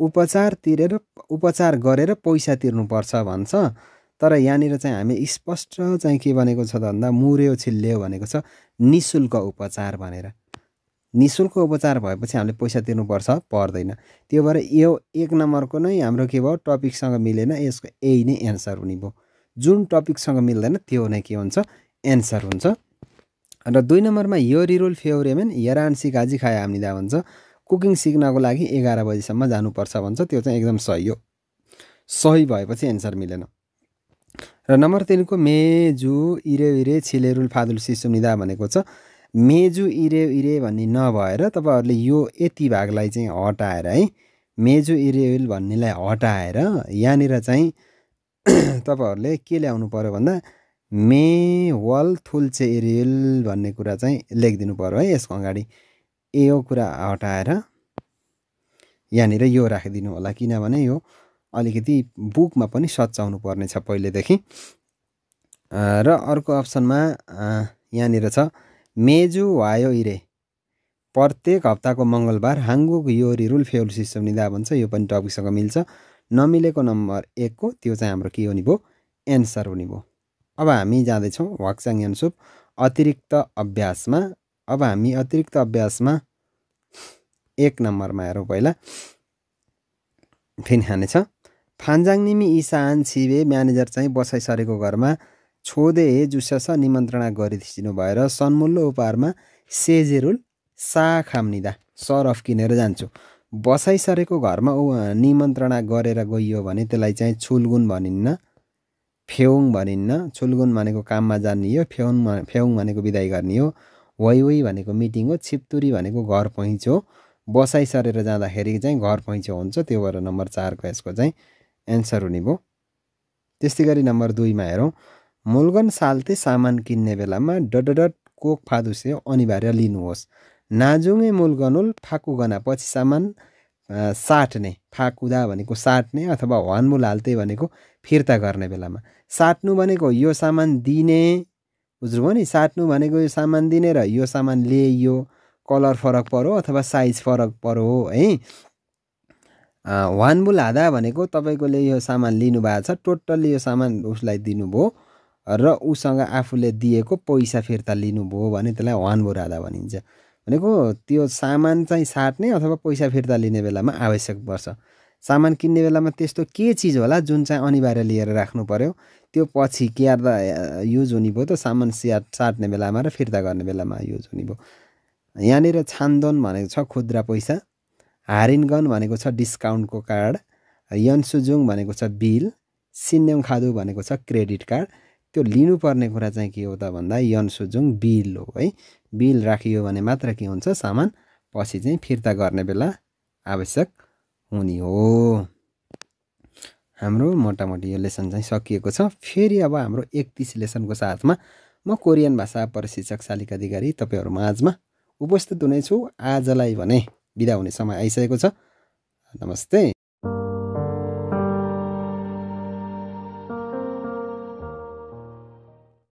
S1: उपचार तिरेर उपचार गरेर पैसा तिर्नुपर्छ भन्छ तर यहाँनिर चाहिँ हामी स्पष्ट चाहिँ के भनेको छ भन्दा मुर्यो छिल्ल्यो भनेको छ निशुल्क उपचार भनेर निशुल्क उपचार भएपछि हामीले पैसा तिर्नुपर्छ पर्दैन त्यो भएर यो एक नम्बरको नै हाम्रो के भयो टपिकसँग मिलेन यसको यही नै एन्सर हुने भयो जुन टपिकसँग मिल्दैन त्यो नै के हुन्छ एन्सर हुन्छ र दुई नम्बरमा यो रिरोल फेवरेमेन यरानसी गाजी खायो हामीदा भन्छ कुकिङ सिक्नको लागि एघार बजीसम्म जानुपर्छ भन्छ त्यो चाहिँ एकदम सही हो सही भएपछि एन्सर मिलेन र नम्बर तिनको मे जु इरे इरे छिलेरुल फादुल निदा भनेको छ मेजु इरे इरे भन्ने नभएर तपाईँहरूले यो यति भागलाई चाहिँ हटाएर है मेजु इरे भन्नेलाई हटाएर यहाँनिर चाहिँ तपाईँहरूले के ल्याउनु पऱ्यो भन्दा मे वल थुल्चे इरेविल भन्ने कुरा चाहिँ लेखिदिनु पऱ्यो है यसको अगाडि यो कुरा हटाएर यहाँनिर यो राखिदिनु होला किनभने यो अलिकति बुकमा पनि सच्याउनु पर्नेछ पहिलेदेखि र अर्को अप्सनमा यहाँनिर छ मेजु वायो इरे प्रत्येक हप्ताको मङ्गलबार हाङ्गुक यो रिरुल फेउल सिस्टम निदा भन्छ यो पनि टपिकसँग मिल्छ नमिलेको नम्बर एकको त्यो चाहिँ हाम्रो के हो नि भयो एन्सर हुने भयो अब हामी जाँदैछौँ वाक्साङ एनसुप अतिरिक्त अभ्यासमा अब हामी अतिरिक्त अभ्यासमा एक नम्बरमा हेरौँ पहिला फेरि हानेछ फान्जाङ निमी इसान छिबे म्यानेजर चाहिँ बसाइसरेको घरमा छोदे जुस्यास निमन्त्रणा गरिदिनु भएर सन्मुल्लो उपहारमा सेजेरुल सा खाम्निदा सरफ किनेर जान्छु बसाइसरेको घरमा निमन्त्रणा गरेर गइयो भने त्यसलाई चाहिँ छुलगुन भनिन्न फेउङ भनिन्न छुलगुन भनेको काममा जान्ने हो फेउन फेउङ भनेको विदाई गर्ने हो वैवै भनेको मिटिङ हो छिप्तुरी भनेको घर पैँच बसाइ सरेर जाँदाखेरि चाहिँ घर पैँचो हुन्छ त्यो भएर नम्बर चारको यसको चाहिँ एन्सर हुने भयो त्यस्तै गरी नम्बर दुईमा हेरौँ मुलगन साल्ते सामान किन्ने बेलामा डडडट कोक फादुसे अनिवार्य लिनुहोस् नाजुङे मुलगनुल फाकुगना पछि सामान साट्ने फाकुदा भनेको साट्ने अथवा हनमुल हाल्ते भनेको फिर्ता गर्ने बेलामा साट्नु भनेको यो सामान दिने बुझ्नुभयो नि साट्नु भनेको यो सामान दिने र यो सामान ले कलर फरक परो अथवा साइज फरक परो है वानबुल हादा भनेको तपाईँकोले यो सामान लिनुभएको छ टोटल्ली यो सामान उसलाई दिनुभयो र उसँग आफूले दिएको पैसा फिर्ता लिनुभयो भने त्यसलाई वान बुरादा भनिन्छ भनेको त्यो सामान चाहिँ साट्ने अथवा पैसा फिर्ता लिने बेलामा आवश्यक पर्छ सामान किन्ने बेलामा त्यस्तो के चिज होला जुन चाहिँ अनिवार्य लिएर राख्नु पऱ्यो त्यो पछि क्यार्दा युज हुने भयो त सामान सिया साट्ने बेलामा र फिर्ता गर्ने बेलामा युज हुने भयो यहाँनिर छान्दोन भनेको छ खुद्रा पैसा हारिनगन भनेको छ डिस्काउन्टको कार्ड यन्सुजुङ भनेको छ बिल सिन्याङ खादु भनेको छ क्रेडिट कार्ड त्यो लिनुपर्ने कुरा चाहिँ के हो त भन्दा यनसुजुङ बिल हो है बिल राखियो भने मात्र के हुन्छ सामान पछि चाहिँ फिर्ता गर्ने बेला आवश्यक हुने हो हाम्रो मोटामोटी यो लेसन चाहिँ सकिएको छ फेरि अब हाम्रो एकतिस लेसनको साथमा म कोरियन भाषा प्रशिक्षक शालिक अधिकारी तपाईँहरू माझमा उपस्थित हुनेछु आजलाई भने बिदा हुने समय आइसकेको छ नमस्ते